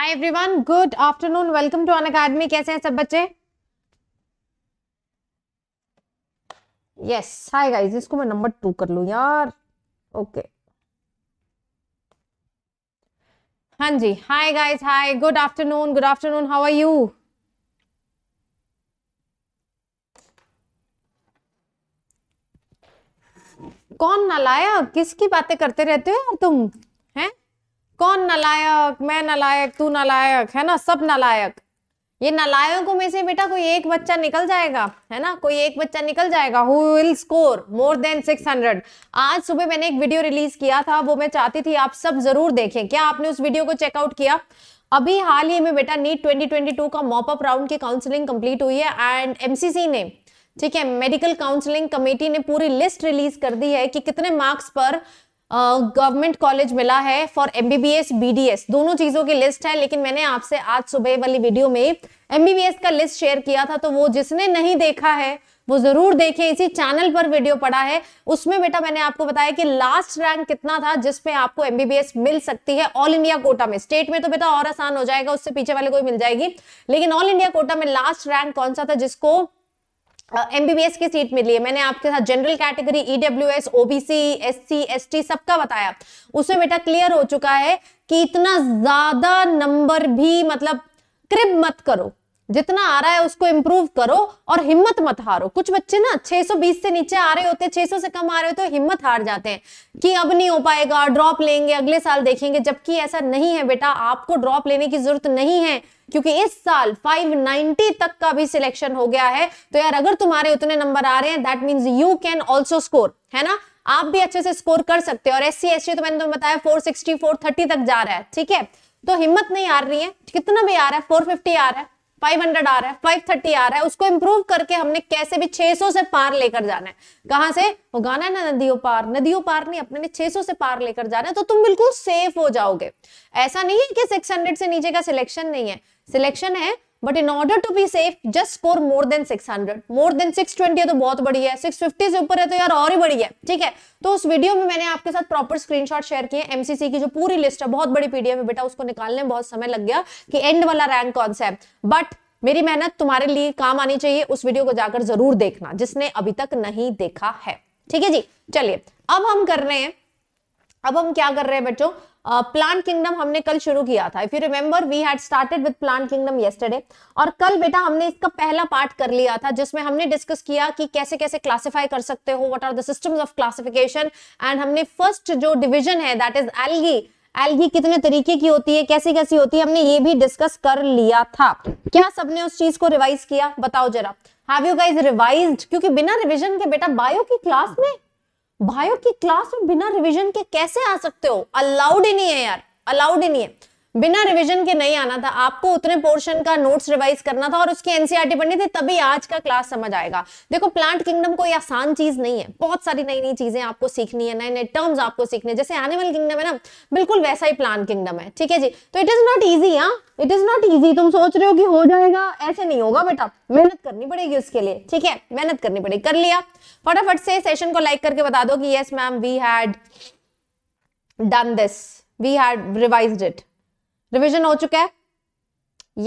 Hi everyone good afternoon welcome to Unacademy कैसे हैं सब बच्चे यस हाय गाइस इसको मैं नंबर टू कर लू यार ओके okay. हाँ जी hi guys hi good afternoon good afternoon how are you कौन ना लाया किसकी बातें करते रहते हो यार तुम हैं कौन नलायक मैं नलायक तू नलायक है ना सब नलायक ये नलायकों में से बेटा कोई एक बच्चा निकल जाएगा है ना कोई एक बच्चा निकल जाएगा who will score more than 600 आज सुबह मैंने एक वीडियो रिलीज किया था वो मैं चाहती थी आप सब जरूर देखें क्या आपने उस वीडियो को चेकआउट किया अभी हाल ही में बेटा नीट 2022 का मॉपअप राउंड की काउंसलिंग कंप्लीट हुई है एंड एमसीसी ने ठीक है मेडिकल काउंसलिंग कमेटी ने पूरी लिस्ट रिलीज कर दी है कि कितने मार्क्स पर गवर्नमेंट कॉलेज मिला है फॉर एमबीबीएस बीडीएस दोनों चीजों की लिस्ट है लेकिन मैंने आपसे आज सुबह वाली वीडियो में एमबीबीएस का लिस्ट शेयर किया था तो वो जिसने नहीं देखा है वो जरूर देखें इसी चैनल पर वीडियो पड़ा है उसमें बेटा मैंने आपको बताया कि लास्ट रैंक कितना था जिसमें आपको एमबीबीएस मिल सकती है ऑल इंडिया कोटा में स्टेट में तो बेटा और आसान हो जाएगा उससे पीछे वाले कोई मिल जाएगी लेकिन ऑल इंडिया कोटा में लास्ट रैंक कौन सा था जिसको एम की सीट मिली है मैंने आपके साथ general category EWS OBC SC ST सबका बताया उसमें बेटा क्लियर हो चुका है कि इतना ज्यादा नंबर भी मतलब क्रिब मत करो जितना आ रहा है उसको इम्प्रूव करो और हिम्मत मत हारो कुछ बच्चे ना 620 से नीचे आ रहे होते हैं 600 से कम आ रहे होते तो हिम्मत हार जाते हैं कि अब नहीं हो पाएगा ड्रॉप लेंगे अगले साल देखेंगे जबकि ऐसा नहीं है बेटा आपको ड्रॉप लेने की जरूरत नहीं है क्योंकि इस साल 590 तक का भी सिलेक्शन हो गया है तो यार अगर तुम्हारे उतने नंबर आ रहे हैं that means you can also score है ना आप भी अच्छे से स्कोर कर सकते हो और एस सी तो मैंने तुम्हें बताया फोर सिक्सटी तक जा रहा है ठीक है तो हिम्मत नहीं आ रही है कितना भी आ रहा है फोर आ रहा है फाइव हंड्रेड आ रहा है फाइव थर्टी आ रहा है उसको इम्प्रूव करके हमने कैसे भी सौ से पार लेकर जाना है कहां से वो गाना है ना नदियों पार नदियों पार नहीं अपने छे सौ से पार लेकर जाना है तो तुम बिल्कुल सेफ हो जाओगे ऐसा नहीं है कि हंड्रेड से नीचे का सिलेक्शन नहीं है सिलेक्शन है but in order to be safe just score more than 600 more than 620 है तो बहुत बड़ी है 650 से ऊपर है तो यार और ही बड़ी है ठीक है तो उस वीडियो में मैंने आपके साथ प्रॉपर स्क्रीनशॉट शेयर किए एमसीसी की जो पूरी लिस्ट है बहुत बड़ी पीडीएफ है बेटा उसको निकालने में बहुत समय लग गया कि एंड वाला रैंक कौन सा है बट मेरी मेहनत तुम्हारे लिए काम आनी चाहिए उस वीडियो को जाकर जरूर देखना जिसने अभी तक नहीं देखा है ठीक है जी चलिए अब हम कर रहे हैं अब हम क्या कर रहे हैं बच्चों प्लांट किंगडम हमने कल शुरू किया था if you remember we had started with plant kingdom yesterday और कल बेटा हमने इसका पहला पार्ट कर लिया था जिसमें हमने डिस्कस किया कि कैसे कैसे क्लासिफाई कर सकते हो what are the systems of classification and हमने फर्स्ट जो डिविजन है दैट इज एल्गी एल्गी कितने तरीके की होती है कैसी कैसी होती है हमने ये भी डिस्कस कर लिया था क्या सबने उस चीज को रिवाइज किया बताओ जरा हैव यू गाइज रिवाइज क्योंकि बिना रिविजन के बेटा बायो की क्लास में भाइयों की क्लास में बिना रिवीजन के कैसे आ सकते हो अलाउड ही नहीं है यार अलाउड ही नहीं है बिना रिवीजन के नहीं आना था आपको उतने पोर्शन का नोट्स रिवाइज करना था और उसकी एनसीईआरटी e पढ़नी थी तभी आज का क्लास समझ आएगा देखो प्लांट किंगडम कोई आसान चीज नहीं है बहुत सारी नई नई चीजें आपको सीखनी है नए नए टर्म्स आपको सीखने जैसे एनिमल किंगडम है ना बिल्कुल वैसा ही प्लांट किंगडम है ठीक है जी तो इट इज नॉट ईजी हाँ इट इज नॉट ईजी तुम सोच रहे हो कि हो जाएगा ऐसे नहीं होगा बेटा मेहनत करनी पड़ेगी उसके लिए ठीक है मेहनत करनी पड़ेगी कर लिया फटाफट से सेशन को लाइक करके बता दो कि yes ma'am we had done this we had revised it revision हो चुका है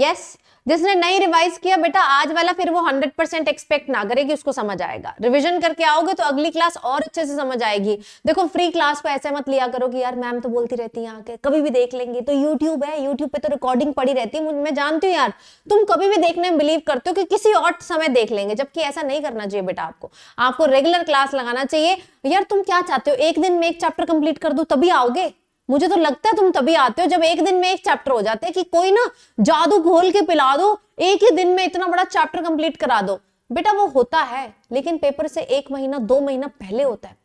यस yes, जिसने नहीं रिवाइज किया बेटा आज वाला फिर वो हंड्रेड परसेंट एक्सपेक्ट ना करेगी उसको समझ आएगा रिविजन करके आओगे तो अगली क्लास और अच्छे से समझ आएगी देखो फ्री क्लास को ऐसे मत लिया करो कि यार मैम तो बोलती रहती है आके कभी भी देख लेंगे तो यूट्यूब है यूट्यूब पे तो रिकॉर्डिंग पड़ी रहती है मैं जानती हूँ यार तुम कभी भी देखने में बिलीव करते हो कि किसी और समय देख लेंगे जबकि ऐसा नहीं करना चाहिए बेटा आपको आपको रेगुलर क्लास लगाना चाहिए यार तुम क्या चाहते हो एक दिन में एक चैप्टर कंप्लीट कर दू तभी आओगे मुझे तो लगता है तुम तभी आते हो जब एक दिन में एक चैप्टर हो जाते हैं कि कोई ना जादू घोल के पिला दो एक ही दिन में इतना बड़ा चैप्टर कंप्लीट करा दो बेटा वो होता है लेकिन पेपर से एक महीना दो महीना पहले होता है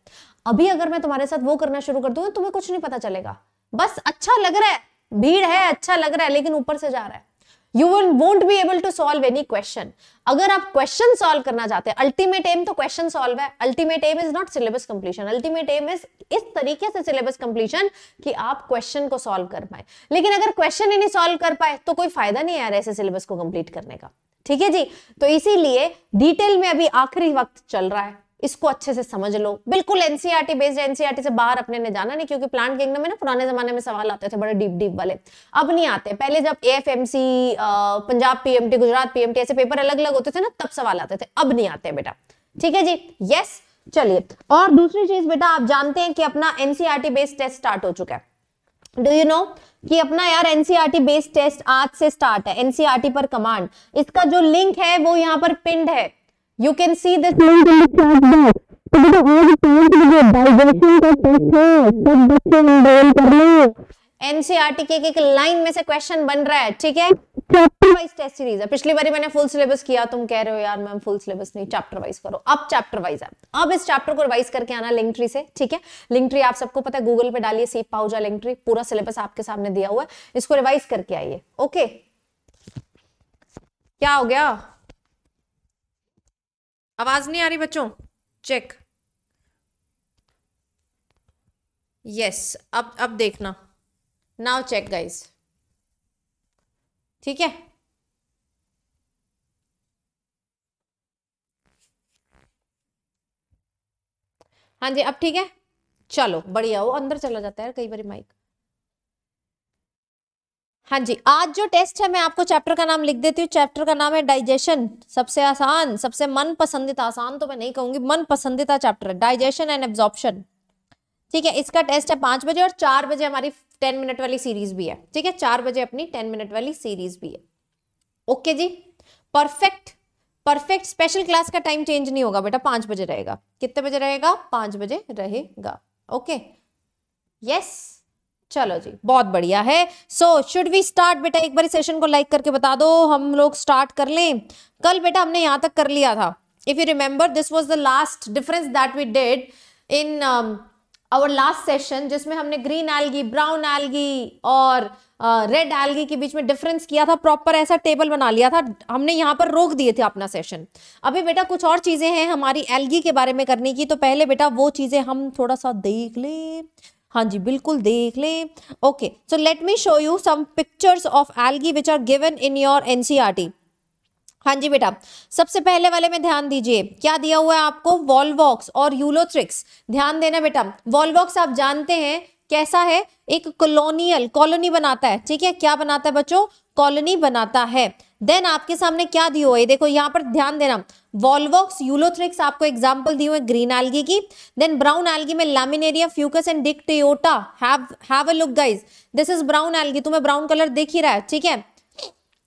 अभी अगर मैं तुम्हारे साथ वो करना शुरू कर दूंगा तुम्हें कुछ नहीं पता चलेगा बस अच्छा लग रहा है भीड़ है अच्छा लग रहा है लेकिन ऊपर से जा रहा है you will won't be able to solve any question अगर आप क्वेश्चन सॉल्व करना चाहते हैं अल्टीमेट एम तो क्वेश्चन सॉल्व है ultimate aim is not syllabus completion ultimate aim is इस तरीके से सिलेबस कंप्लीशन कि आप क्वेश्चन को सॉल्व कर पाए लेकिन अगर क्वेश्चन ही नहीं सॉल्व कर पाए तो कोई फायदा नहीं आ रहा ऐसे सिलेबस को कंप्लीट करने का ठीक है जी तो इसीलिए डिटेल में अभी आखिरी वक्त चल रहा है इसको अच्छे से समझ लो बिल्कुल एनसीईआरटी बेस्ड एनसीईआरटी से बाहर अपने ने जाना नहीं क्योंकि प्लांट किंगडम में ना पुराने जमाने में सवाल आते थे बड़े डीप डीप वाले अब नहीं आते पहले जब AFMC Punjab PMT Gujarat PMT ऐसे पेपर अलग अलग होते थे ना तब सवाल आते थे अब नहीं आते बेटा ठीक है जी यस चलिए और दूसरी चीज बेटा आप जानते हैं कि अपना एनसीआरटी बेस्ड टेस्ट स्टार्ट हो चुका है डू यू नो कि अपना यार एनसीआरटी बेस्ड टेस्ट आज से स्टार्ट है एनसीआरटी e पर कमांड इसका जो लिंक है वो यहाँ पर पिंड है you can see this link in the chat box. तो बेटा आज पांच बजे डाइजेशन का टेस्ट है सब बच्चे एनरोल कर लो एनसीईआरटी के एक लाइन में से क्वेश्चन बन रहा है ठीक है चैप्टर वाइज टेस्ट सीरीज है पिछली बारी मैंने फुल सिलेबस किया तुम कह रहे हो यार मैम फुल सिलेबस नहीं चैप्टर वाइज करो अब चैप्टर वाइज है अब इस चैप्टर को रिवाइज करके आना लिंक ट्री से ठीक है लिंक ट्री आप सबको पता है गूगल पे डालिए सेफ पाउजा लिंक ट्री पूरा सिलेबस आपके सामने दिया हुआ है इसको रिवाइज करके आइए ओके क्या हो गया आवाज नहीं आ रही बच्चों चेक यस yes, अब अब देखना नाउ चेक गाइज ठीक है हाँ जी अब ठीक है चलो बढ़िया वो अंदर चला जाता है कई बार माइक हाँ जी आज जो टेस्ट है मैं आपको चैप्टर का नाम लिख देती हूँ चैप्टर का नाम है डाइजेशन सबसे आसान सबसे मन पसंदीदा आसान तो मैं नहीं कहूंगी मन पसंदीदा चैप्टर है डाइजेशन एंड एब्जॉर्प्शन ठीक है इसका टेस्ट है पांच बजे और चार बजे हमारी टेन मिनट वाली सीरीज भी है ठीक है चार बजे अपनी टेन मिनट वाली सीरीज भी है ओके जी परफेक्ट परफेक्ट स्पेशल क्लास का टाइम चेंज नहीं होगा बेटा पांच बजे रहेगा कितने बजे रहेगा पांच बजे रहेगा ओके यस चलो जी बहुत बढ़िया है सो शुड वी स्टार्ट बेटा एक बार सेशन को लाइक करके बता दो हम लोग स्टार्ट कर लें कल बेटा हमने यहाँ तक कर लिया था if you remember this was the last difference that we did in our last session जिसमें हमने ग्रीन एलगी ब्राउन एलगी और रेड uh, एलगी के बीच में डिफरेंस किया था प्रॉपर ऐसा टेबल बना लिया था हमने यहाँ पर रोक दिए थे अपना सेशन अभी बेटा कुछ और चीज़ें हैं हमारी एलगी के बारे में करने की तो पहले बेटा वो चीज़ें हम थोड़ा सा देख लें हाँ जी बिल्कुल देख लें okay so let me show you some pictures of algae which are given in your NCERT हाँ जी बेटा सबसे पहले वाले में ध्यान दीजिए क्या दिया हुआ है आपको वॉलवॉक्स और यूलोथ्रिक्स ध्यान देना बेटा वॉलवॉक्स आप जानते हैं कैसा है एक कॉलोनियल कॉलोनी बनाता है ठीक है क्या बनाता है बच्चों कॉलोनी बनाता है देन आपके सामने क्या हुआ है देखो यहाँ पर ध्यान देना वॉलवॉक्स यूलोथ्रिक्स आपको एग्जाम्पल दिए हुए ग्रीन एल्गी की देन ब्राउन एल्गी में Laminaria Fucus and Dictyota have have a look guys this is brown algae तुम्हें ब्राउन कलर दिख ही रहा है ठीक है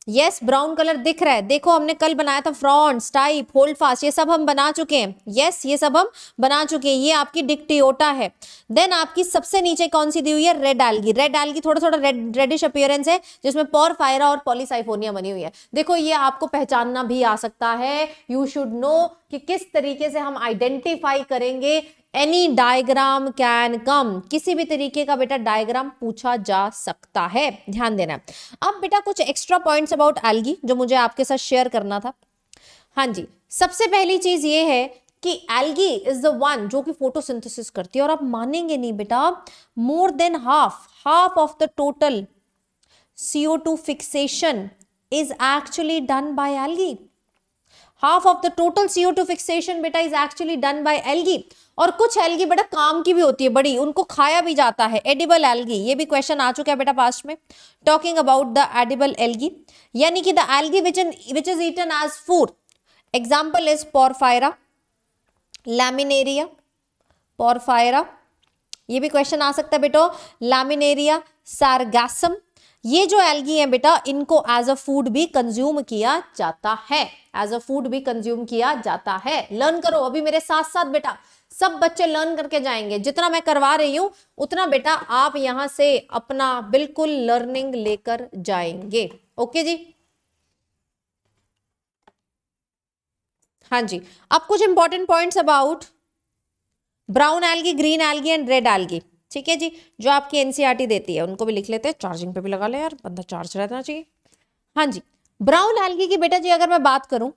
यस ब्राउन कलर दिख रहा है देखो हमने कल बनाया था फ्रॉन्ट टाइप होल्ड फास्ट ये सब हम बना चुके हैं यस yes, ये सब हम बना चुके हैं ये आपकी डिक्टियोटा है देन आपकी सबसे नीचे कौन सी दी हुई है रेड आलगी रेड आलगी थोड़ा थोड़ा रेड रेडिश अपियरेंस है जिसमें पोर फायरा और पॉलीसाइफोनिया बनी हुई है देखो ये आपको पहचानना भी आ सकता है यू शुड नो कि किस तरीके से हम आइडेंटिफाई करेंगे एनी डायग्राम कैन कम किसी भी तरीके का बेटा डायग्राम पूछा जा सकता है ध्यान देना अब बेटा कुछ एक्स्ट्रा पॉइंट्स अबाउट एल्गी जो मुझे आपके साथ शेयर करना था हाँ जी सबसे पहली चीज ये है कि एल्गी इज द वन जो कि फोटोसिंथेसिस करती है और आप मानेंगे नहीं बेटा more than half half of the total CO2 fixation is actually done by algae. Half of the total CO two fixation बेटा is actually done by algae और कुछ एलगी बेटा काम की भी होती है बड़ी उनको खाया भी जाता है एडिबल एलगी ये भी क्वेश्चन आ चुका है बेटा पास्ट में talking about the edible algae यानी कि the algae which in which is eaten as food example is Porphyra Laminaria Porphyra ये भी क्वेश्चन आ सकता है बेटो लैमिनेरिया सारगासम ये जो एल्गी है बेटा इनको एज अ फूड भी कंज्यूम किया जाता है एज अ फूड भी कंज्यूम किया जाता है लर्न करो अभी मेरे साथ साथ बेटा सब बच्चे लर्न करके जाएंगे जितना मैं करवा रही हूं उतना बेटा आप यहां से अपना बिल्कुल लर्निंग लेकर जाएंगे ओके जी हाँ जी अब कुछ important points about brown algae green algae and red algae ठीक है जी जो आपकी एनसीईआरटी e देती है उनको भी लिख लेते हैं चार्जिंग पे भी लगा ले यार बंदा चार्ज रहना चाहिए हाँ जी ब्राउन एल्गी की बेटा जी अगर मैं बात करूं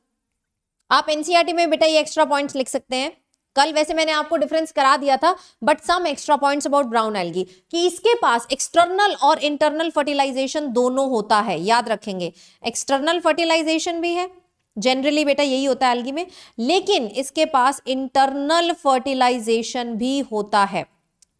आप एनसीईआरटी e में बेटा ये एक्स्ट्रा पॉइंट्स लिख सकते हैं कल वैसे मैंने आपको डिफरेंस करा दिया था but some extra points about brown algae कि इसके पास एक्सटर्नल और इंटरनल फर्टिलाइजेशन दोनों होता है याद रखेंगे एक्सटर्नल फर्टिलाइजेशन भी है जनरली बेटा यही होता है एल्गी में लेकिन इसके पास इंटरनल फर्टिलाइजेशन भी होता है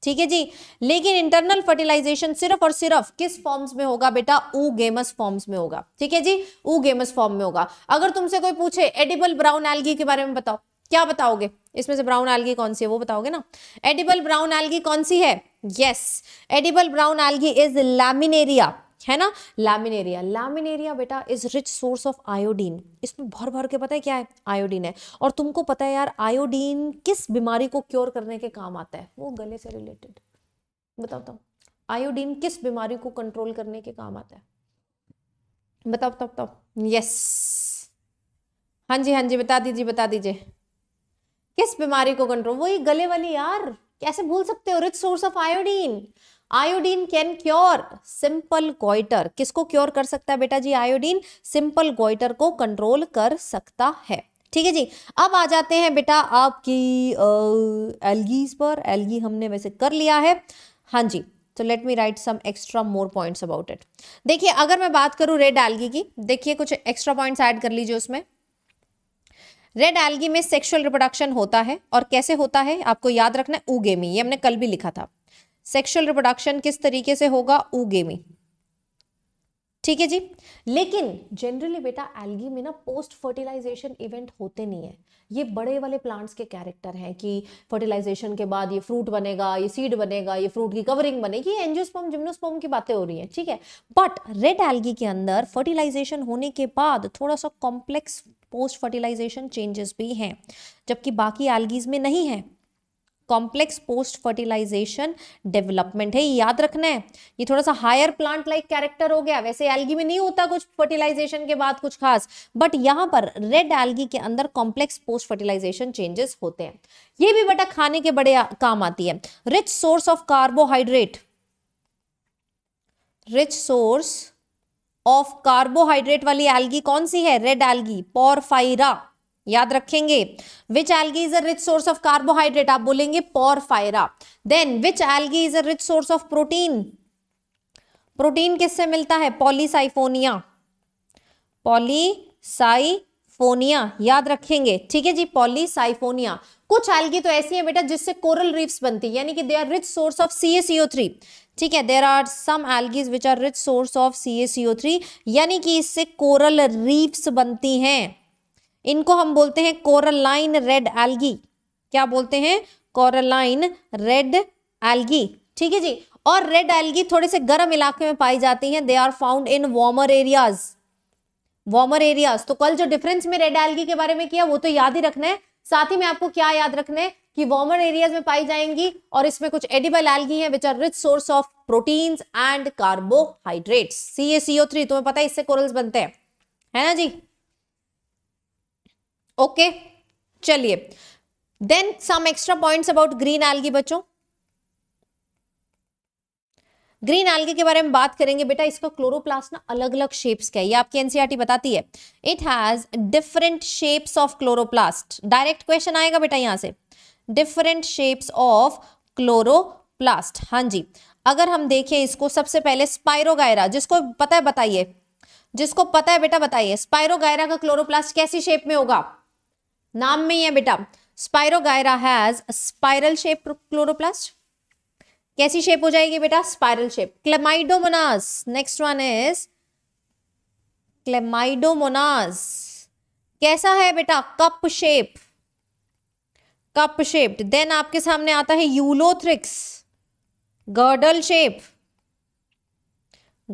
ठीक है जी लेकिन इंटरनल फर्टिलाइजेशन सिर्फ और सिर्फ किस फॉर्म्स में होगा बेटा ऊ गेमस फॉर्म्स में होगा ठीक है जी ऊ गेमस फॉर्म में होगा अगर तुमसे कोई पूछे एडिबल ब्राउन एल्गी के बारे में बताओ क्या बताओगे इसमें से ब्राउन एल्गी कौन सी है वो बताओगे ना एडिबल ब्राउन एल्गी कौन सी है yes edible brown algae is Laminaria है ना लैमिनेरिया लैमिनेरिया बेटा is rich source of iodine इसमें भर भर के पता है क्या है आयोडीन है और तुमको पता है यार आयोडीन किस बीमारी को क्योर करने के काम आता है वो गले से रिलेटेड बताओ बताओ आयोडीन किस बीमारी को कंट्रोल करने के काम आता है बताओ बताओ बताओ यस हाँ जी हाँ जी बता दीजिए बता दीजिए किस बीमारी को कंट्रोल वही गले वाली यार कैसे भूल सकते हो rich source of iodine iodine can cure simple goitre किसको क्योर कर सकता है बेटा जी आयोडीन सिंपल गोइटर को कंट्रोल कर सकता है ठीक है जी अब आ जाते हैं बेटा आपकी एलगीज पर एलगी हमने वैसे कर लिया है हाँ जी तो let me write some extra more points about it देखिए अगर मैं बात करूं रेड एल्गी की देखिए कुछ एक्स्ट्रा पॉइंट्स ऐड कर लीजिए उसमें रेड एलगी में सेक्सुअल रिप्रोडक्शन होता है और कैसे होता है आपको याद रखना है ऊगे में ये हमने कल भी लिखा था सेक्शुअल रिप्रोडक्शन किस तरीके से होगा ऊगे में ठीक है जी लेकिन जनरली बेटा एल्गी में ना पोस्ट फर्टिलाइजेशन इवेंट होते नहीं है ये बड़े वाले प्लांट्स के कैरेक्टर हैं कि फर्टिलाइजेशन के बाद ये फ्रूट बनेगा ये सीड बनेगा ये फ्रूट की कवरिंग बनेगी ये एंजियोस्पर्म जिम्नोस्पर्म की बातें हो रही हैं ठीक है बट रेड एल्गी के अंदर फर्टिलाइजेशन होने के बाद थोड़ा सा कॉम्प्लेक्स पोस्ट फर्टिलाइजेशन चेंजेस भी हैं जबकि बाकी एल्गीज में नहीं है कॉम्प्लेक्स पोस्ट फर्टिलाइजेशन डेवलपमेंट है याद रखना है ये थोड़ा सा हायर प्लांट लाइक कैरेक्टर हो गया वैसे एल्गी में नहीं होता कुछ फर्टिलाइजेशन के बाद कुछ खास बट यहाँ पर रेड एल्गी के अंदर कॉम्प्लेक्स पोस्ट फर्टिलाइजेशन चेंजेस होते हैं ये भी बेटा खाने के बड़े काम आती है rich source of carbohydrate rich source of carbohydrate वाली एल्गी कौन सी है रेड एल्गी पोरफाइरा याद रखेंगे which algae is a rich source of carbohydrate आप बोलेंगे Porphyra then which algae is a rich source of protein protein किससे मिलता है पॉलीसाइफोनिया पॉलीसाइफोनिया याद रखेंगे ठीक है जी पॉलीसाइफोनिया कुछ एल्गी तो ऐसी हैं बेटा जिससे कोरल रीफ्स बनती है यानी कि they are rich source of C ACO three ठीक है there are some algaes which are rich source of C ACO three यानी कि इससे कोरल रीफ्स बनती हैं इनको हम बोलते हैं कोरलाइन रेड एल्गी क्या बोलते हैं कोरलाइन रेड एल्गी ठीक है जी और रेड एल्गी थोड़े से गर्म इलाके में पाई जाती हैं they are found in warmer areas warmer areas तो कल जो डिफरेंस में रेड एल्गी के बारे में किया वो तो याद ही रखना है साथ ही में आपको क्या याद रखना है कि वार्मर एरियाज में पाई जाएंगी और इसमें कुछ एडिबल एल्गी हैं which are rich source of proteins and carbohydrates C A CO three तुम्हें पता है इससे कोरल्स बनते हैं है ना जी ओके चलिए then some extra points about green algae बच्चों ग्रीन एल्गी के बारे में बात करेंगे बेटा इसका क्लोरोप्लास्ट ना अलग अलग शेप्स का है ये आपकी एनसीईआरटी e बताती है it has different shapes of chloroplast direct question आएगा बेटा यहाँ से डिफरेंट शेप्स ऑफ क्लोरोप्लास्ट हां जी अगर हम देखें इसको सबसे पहले स्पायरोगायरा जिसको पता है बताइए जिसको पता है बेटा बताइए स्पायरोगायरा का क्लोरोप्लास्ट कैसी शेप में होगा नाम में ही है बेटा Spirogyra has spiral shape chloroplast कैसी शेप हो जाएगी बेटा spiral shape Chlamydomonas next one is Chlamydomonas कैसा है बेटा cup shape cup shaped then आपके सामने आता है Ulothrix girdle shape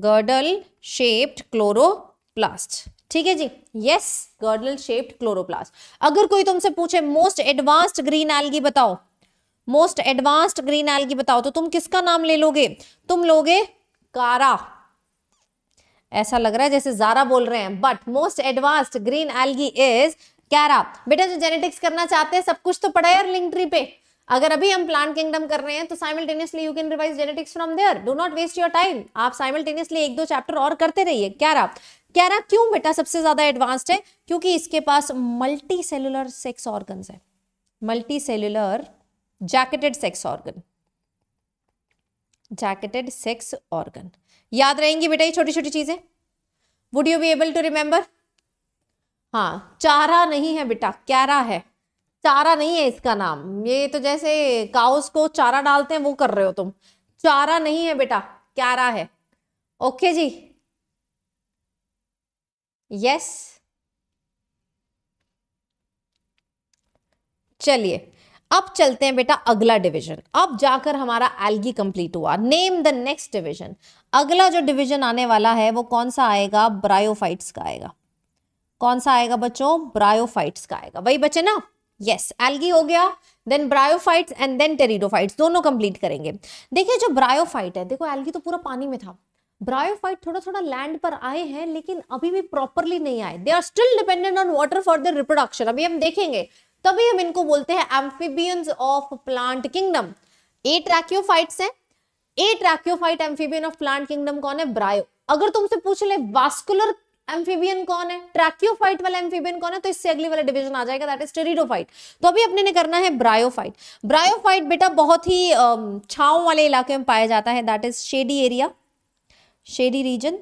girdle shaped chloroplast ठीक है जी यस गर्डल शेप्ड क्लोरोप्लास्ट अगर कोई तुमसे पूछे मोस्ट एडवांस्ड ग्रीन एल्गी बताओ मोस्ट एडवांस्ड ग्रीन एल्गी बताओ तो तुम किसका नाम ले लोगे तुम लोगे कारा ऐसा लग रहा है जैसे जारा बोल रहे हैं but most advanced green algae is Chara बेटा जो जेनेटिक्स करना चाहते हैं सब कुछ तो पढ़ा यार लिंक ट्री पे अगर अभी हम प्लांट किंगडम कर रहे हैं तो simultaneously you can revise genetics from there do not waste your time आप साइमल्टेनियसली एक दो चैप्टर और करते रहिए कैरा कैरा क्यों बेटा सबसे ज्यादा एडवांस्ड है क्योंकि इसके पास मल्टी सेलुलर सेक्स ऑर्गन है multi cellular jacketed sex organ jacketed sex organ याद रहेंगी बेटा ये छोटी छोटी चीजें would you be able to remember हाँ चारा नहीं है बेटा क्यारा है चारा नहीं है इसका नाम ये तो जैसे काउस को चारा डालते हैं वो कर रहे हो तुम चारा नहीं है बेटा क्यारा है ओके जी यस चलिए अब चलते हैं बेटा अगला डिवीजन अब जाकर हमारा एल्गी कंप्लीट हुआ नेम द नेक्स्ट डिवीजन अगला जो डिवीजन आने वाला है वो कौन सा आएगा ब्रायोफाइट्स का आएगा कौन सा आएगा बच्चों ब्रायोफाइट्स का आएगा वही बच्चे ना यस एल्गी हो गया then bryophytes and then pteridophytes दोनों कंप्लीट करेंगे देखिए जो ब्रायोफाइट है देखो एल्गी तो पूरा पानी में था ब्रायोफाइट थोड़ा थोड़ा लैंड पर आए हैं लेकिन अभी भी प्रॉपरली नहीं आए they are still dependent on water for the reproduction अभी हम देखेंगे तभी हम इनको बोलते हैं amphibians of plant kingdom atracheophytes हैं atracheophyte amphibian of plant kingdom कौन है ब्रायो अगर तुमसे पूछ ले वास्कुलर एम्फीबियन कौन है ट्रैक्योफाइट वाला एम्फीबियन कौन है तो इससे अगली वाला डिवीजन आ जाएगा दैट इज टेरिडोफाइट तो अभी अपने ने करना है ब्रायोफाइट ब्रायोफाइट बेटा बहुत ही छाव वाले इलाके में पाया जाता है that is shady area shady region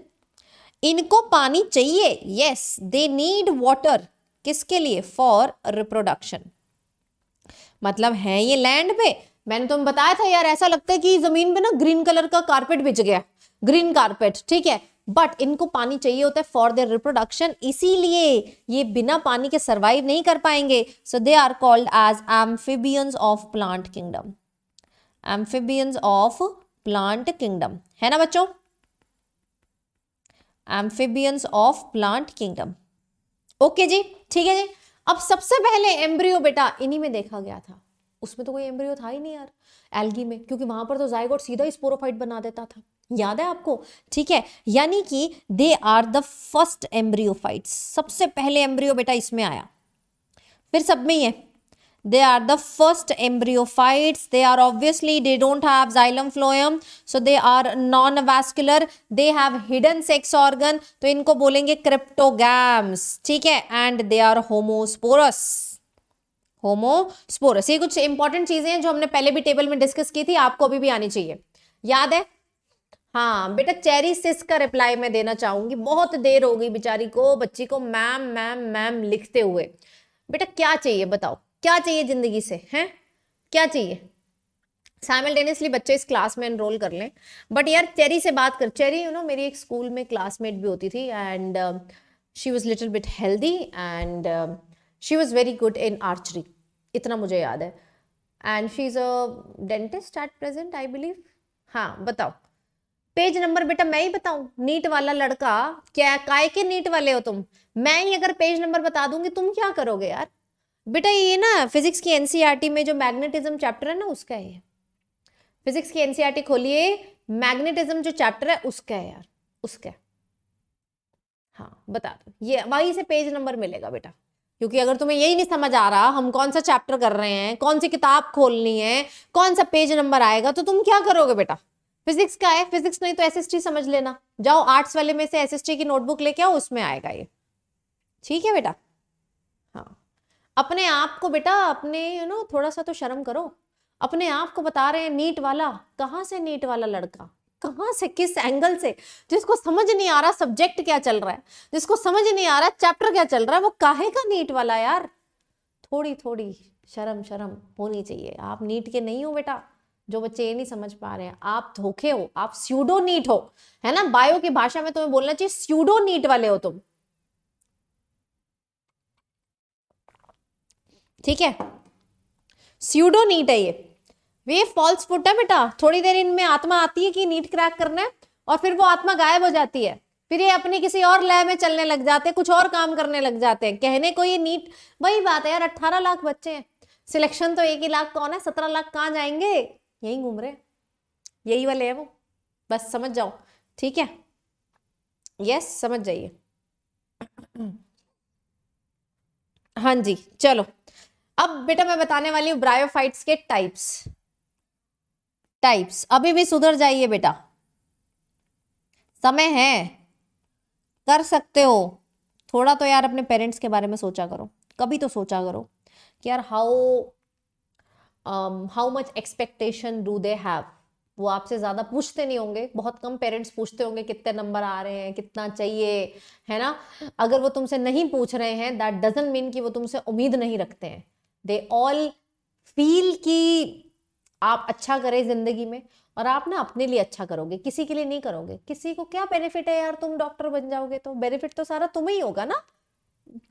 इनको पानी चाहिए यस दे नीड वाटर किसके लिए फॉर रिप्रोडक्शन मतलब है ये लैंड पे मैंने तो तुम बताया था यार ऐसा लगता है कि जमीन पे ना ग्रीन कलर का कारपेट बिछ गया ग्रीन कारपेट ठीक है बट इनको पानी चाहिए होता है फॉर देयर रिप्रोडक्शन इसीलिए ये बिना पानी के सर्वाइव नहीं कर पाएंगे so they are called as amphibians of plant kingdom amphibians of plant kingdom है ना बच्चों amphibians of plant kingdom okay जी ठीक है जी अब सबसे पहले एम्ब्रियो बेटा इन्हीं में देखा गया था उसमें तो कोई एम्ब्रियो था ही नहीं यार एल्गी में क्योंकि वहां पर तो जायगोट सीधा ही स्पोरोफाइट बना देता था याद है आपको ठीक है यानी कि they are the first embryophyte सबसे पहले एम्ब्रियो बेटा इसमें आया फिर सब में ही है they are the first embryophytes they are obviously they don't have xylem phloem so they are non vascular they have hidden sex तो इनको बोलेंगे क्रिप्टोगैम्स ठीक है and they are homosporous homosporous ये कुछ इंपॉर्टेंट चीजें हैं जो हमने पहले भी टेबल में डिस्कस की थी आपको अभी भी आनी चाहिए याद है हाँ बेटा चेरी सिस का रिप्लाई मैं देना चाहूंगी बहुत देर हो गई बेचारी को बच्ची को मैम मैम मैम लिखते हुए बेटा क्या चाहिए बताओ क्या चाहिए जिंदगी से हैं क्या चाहिए साइमल्टेनियसली बच्चे इस क्लास में एनरोल कर लें बट यार चेरी से बात कर चेरी यू नो मेरी एक स्कूल में क्लासमेट भी होती थी and she was little bit healthy and she was very good in archery इतना मुझे याद है and she is a dentist at present I believe हाँ बताओ पेज नंबर बेटा मैं ही बताऊं नीट वाला लड़का क्या काय के नीट वाले हो तुम मैं ही अगर पेज नंबर बता दूंगी तुम क्या करोगे यार बेटा ये ना फिजिक्स की एनसीईआरटी e में जो मैग्नेटिज्म चैप्टर है ना उसका है फिजिक्स की एनसीईआरटी e खोलिए मैग्नेटिज्म जो चैप्टर है उसका है यार उसका हाँ बता दो ये वही से पेज नंबर मिलेगा बेटा क्योंकि अगर तुम्हें यही नहीं समझ आ रहा हम कौन सा चैप्टर कर रहे हैं कौन सी किताब खोलनी है कौन सा पेज नंबर आएगा तो तुम क्या करोगे बेटा फिजिक्स का है फिजिक्स नहीं तो एसएसटी समझ लेना जाओ आर्ट्स वाले में से एसएसटी की नोटबुक लेके आओ उसमें आएगा ये ठीक है बेटा हाँ अपने आप को बेटा अपने यू नो थोड़ा सा तो शर्म करो अपने आप को बता रहे हैं नीट वाला कहाँ से नीट वाला लड़का कहाँ से किस एंगल से जिसको समझ नहीं आ रहा सब्जेक्ट क्या चल रहा है जिसको समझ नहीं आ रहा चैप्टर क्या चल रहा है वो काहे का नीट वाला यार थोड़ी थोड़ी शर्म शर्म होनी चाहिए आप नीट के नहीं हो बेटा जो बच्चे ये नहीं समझ पा रहे हैं आप धोखे हो आप स्यूडो नीट हो है ना बायो की भाषा में तुम्हें बोलना चाहिए स्यूडो नीट वाले हो तुम ठीक है स्यूडो नीट है ये वे फॉल्स फुट है बेटा थोड़ी देर इनमें आत्मा आती है कि नीट क्रैक करना है और फिर वो आत्मा गायब हो जाती है फिर ये अपने किसी और लय में चलने लग जाते हैं कुछ और काम करने लग जाते हैं कहने को ये नीट वही बात है यार अट्ठारह लाख बच्चे हैं सिलेक्शन तो एक ही लाख कौन है सत्रह लाख कहाँ जाएंगे यहीं घूम रहे हैं यही वाले हैं वो बस समझ जाओ ठीक है यस समझ जाइए हाँ जी चलो अब बेटा मैं बताने वाली हूँ ब्रायोफाइट्स के टाइप्स टाइप्स अभी भी सुधर जाइए बेटा समय है कर सकते हो थोड़ा तो यार अपने पेरेंट्स के बारे में सोचा करो कभी तो सोचा करो कि यार how how much expectation do they have वो आपसे ज़्यादा पूछते नहीं होंगे बहुत कम पेरेंट्स पूछते होंगे कितने नंबर आ रहे हैं कितना चाहिए है ना अगर वो तुमसे नहीं पूछ रहे हैं दैट डजेंट मीन कि वो तुमसे उम्मीद नहीं रखते हैं दे ऑल फील कि आप अच्छा करें ज़िंदगी में और आप ना अपने लिए अच्छा करोगे किसी के लिए नहीं करोगे किसी को क्या बेनिफिट है यार तुम डॉक्टर बन जाओगे तो बेनिफिट तो सारा तुम्हें ही होगा ना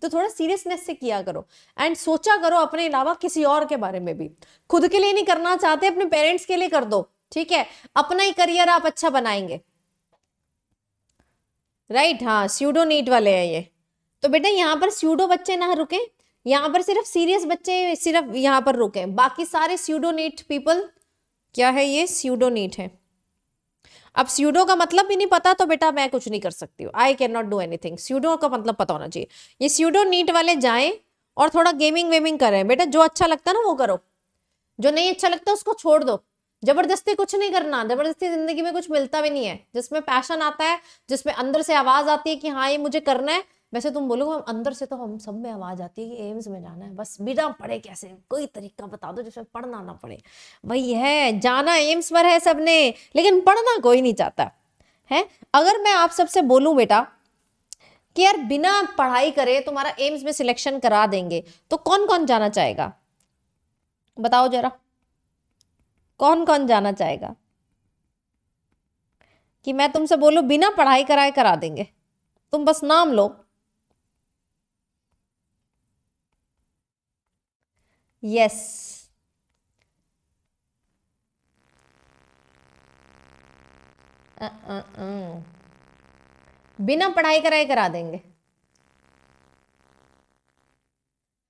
तो थोड़ा सीरियसनेस से किया करो एंड सोचा करो अपने अलावा किसी और के बारे में भी खुद के लिए नहीं करना चाहते अपने पेरेंट्स के लिए कर दो ठीक है अपना ही करियर आप अच्छा बनाएंगे राइट right, हाँ स्यूडो नीट वाले हैं ये तो बेटा यहाँ पर स्यूडो बच्चे ना रुके यहाँ पर सिर्फ सीरियस बच्चे सिर्फ यहाँ पर रुके बाकी सारे स्यूडो नीट पीपल क्या है ये स्यूडो नीट है अब स्यूडो का मतलब भी नहीं पता तो बेटा मैं कुछ नहीं कर सकती हूँ I can not do anything pseudo का मतलब पता होना चाहिए ये स्यूडो नीट वाले जाएं और थोड़ा गेमिंग वेमिंग करें बेटा जो अच्छा लगता है ना वो करो जो नहीं अच्छा लगता उसको छोड़ दो जबरदस्ती कुछ नहीं करना जबरदस्ती जिंदगी में कुछ मिलता भी नहीं है जिसमें पैशन आता है जिसमें अंदर से आवाज आती है कि हाँ ये मुझे करना है वैसे तुम बोलोगे हम अंदर से तो हम सब में आवाज़ आती है कि एम्स में जाना है बस बिना पढ़े कैसे कोई तरीका बता दो जिसमें पढ़ना ना पड़े वही है जाना एम्स पर है सबने लेकिन पढ़ना कोई नहीं चाहता है अगर मैं आप सबसे बोलूं बेटा कि यार बिना पढ़ाई करे तुम्हारा एम्स में सिलेक्शन करा देंगे तो कौन कौन जाना चाहेगा बताओ जरा कौन कौन जाना चाहेगा कि मैं तुमसे बोलू बिना पढ़ाई कराए करा देंगे तुम बस नाम लो Yes. बिना पढ़ाई कराए करा देंगे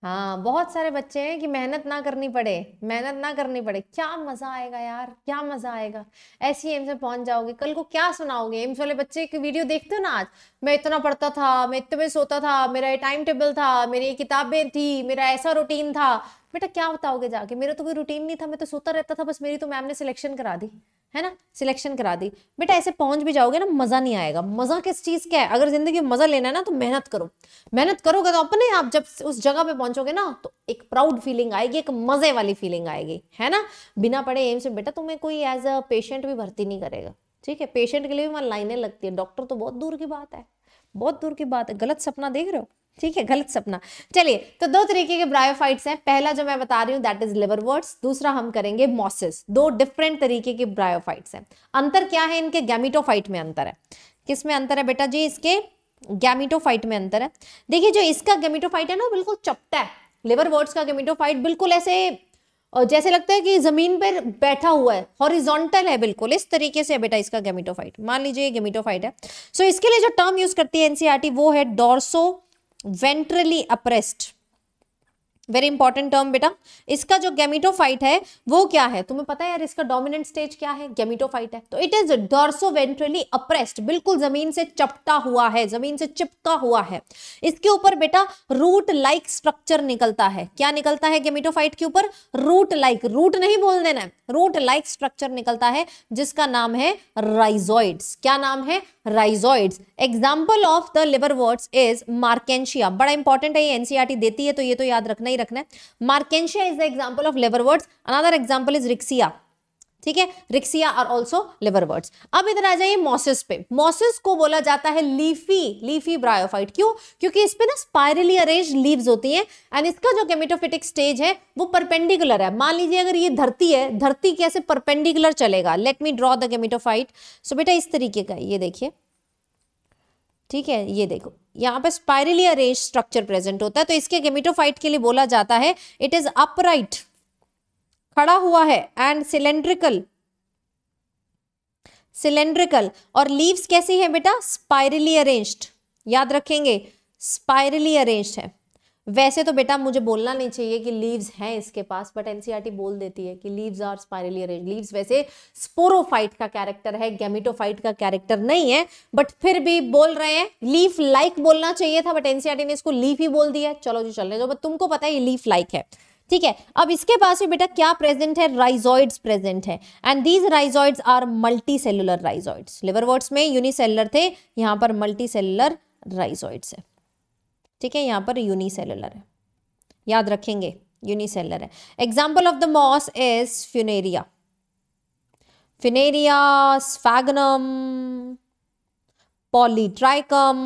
हाँ बहुत सारे बच्चे हैं कि मेहनत ना करनी पड़े मेहनत ना करनी पड़े क्या मजा आएगा यार क्या मजा आएगा ऐसी एम्स में पहुंच जाओगे कल को क्या सुनाओगे एम्स वाले बच्चे की वीडियो देखते हो ना आज मैं इतना पढ़ता था मैं इतने सोता था मेरा ये टाइम टेबल था मेरी किताबें थी मेरा ऐसा रूटीन था बेटा क्या बताओगे जाके मेरा तो कोई रूटीन नहीं था मैं तो सोता रहता था बस मेरी तो मैम ने सिलेक्शन करा दी है ना सिलेक्शन करा दी बेटा ऐसे पहुंच भी जाओगे ना मजा नहीं आएगा मजा किस चीज का है अगर जिंदगी में मजा लेना है ना तो मेहनत करो मेहनत करोगे तो अपने आप जब उस जगह पे पहुंचोगे ना तो एक प्राउड फीलिंग आएगी एक मजे वाली फीलिंग आएगी है ना बिना पढ़े एम्स में बेटा तुम्हें कोई एज अ पेशेंट भी भर्ती नहीं करेगा ठीक है पेशेंट के लिए भी वहां लाइनें लगती है डॉक्टर तो बहुत दूर की बात है बहुत दूर की बात है गलत सपना देख रहे हो ठीक है गलत सपना चलिए तो दो तरीके के ब्रायोफाइट्स हैं पहला जो मैं बता रही हूँ दैट इज वर्ड्स दूसरा हम करेंगे मॉसिस दो डिफरेंट तरीके के ब्रायोफाइट्स हैं अंतर क्या है इनके गैमिटोफाइट में अंतर है किस में अंतर है बेटा जी इसके गैमिटोफाइट में अंतर है देखिए जो इसका गैमिटोफाइट है ना बिल्कुल चपटा है लिवर वर्ड्स का गैमिटोफाइट बिल्कुल ऐसे और जैसे लगता है कि जमीन पर बैठा हुआ है हॉरिजॉन्टल है बिल्कुल इस तरीके से बेटा इसका गेमिटोफाइट मान लीजिए ये गेमिटोफाइट है सो so, इसके लिए जो टर्म यूज करती है एनसीईआरटी e वो है dorso ventrally appressed very important term बेटा इसका जो गेमिटोफाइट है वो क्या है तुम्हें पता है यार इसका डोमिनेंट स्टेज क्या है गेमिटोफाइट है तो it is dorso ventrally appressed बिल्कुल जमीन से चपटा हुआ है जमीन से चिपका हुआ है इसके ऊपर बेटा रूट लाइक स्ट्रक्चर निकलता है क्या निकलता है गेमिटोफाइट के ऊपर रूट लाइक रूट नहीं बोल देना रूट लाइक स्ट्रक्चर निकलता है जिसका नाम है राइजॉइड्स क्या नाम है rhizoid example of the worts is Marchantia बड़ा इंपॉर्टेंट है ये एनसीआरटी e देती है तो ये तो याद रखना ही रखना है Marchantia is the example of worts another example is Riccia ठीक है रिक्सिया आर ऑल्सो लिवरवर्ड्स अब इधर आ जाइए मॉसिस पे मॉसिस को बोला जाता है लीफी लीफी ब्रायोफाइट क्यों क्योंकि इस पे ना स्पायरली अरेंज लीव्स होती हैं एंड इसका जो गेमेटोफिटिक स्टेज है वो परपेंडिकुलर है मान लीजिए अगर ये धरती है धरती कैसे परपेंडिकुलर चलेगा let me draw the gametophyte so बेटा इस तरीके का ये देखिए ठीक है ये देखो यहाँ पे स्पायरली अरेंज स्ट्रक्चर प्रेजेंट होता है तो इसके गेमेटोफाइट के लिए बोला जाता है इट इज अपराइट खड़ा हुआ है एंड सिलेंड्रिकल सिलेंड्रिकल और लीव्स कैसी है बेटा स्पाइरली अरेंज्ड याद रखेंगे स्पाइरली अरेंज्ड है वैसे तो बेटा मुझे बोलना नहीं चाहिए कि लीव्स हैं इसके पास बट एनसीआरटी e बोल देती है कि leaves are spirally arrange leaves वैसे स्पोरोफाइट का कैरेक्टर है गैमिटोफाइट का कैरेक्टर नहीं है बट फिर भी बोल रहे हैं लीफ लाइक बोलना चाहिए था बट एनसीआरटी e ने इसको लीफ ही बोल दिया चलो जी चलने दो बट तुमको पता है ये लीफ लाइक है ठीक है अब इसके पास भी बेटा क्या प्रेजेंट है राइजॉइड्स प्रेजेंट है and these rhizoids are multi cellular rhizoids liverworts में यूनिसेलुलर थे यहां पर मल्टी सेलुलर राइजॉइड्स है ठीक है यहां पर यूनिसेलुलर है याद रखेंगे यूनिसेलर है example of the moss is Funaria Funaria Sphagnum Polytrichum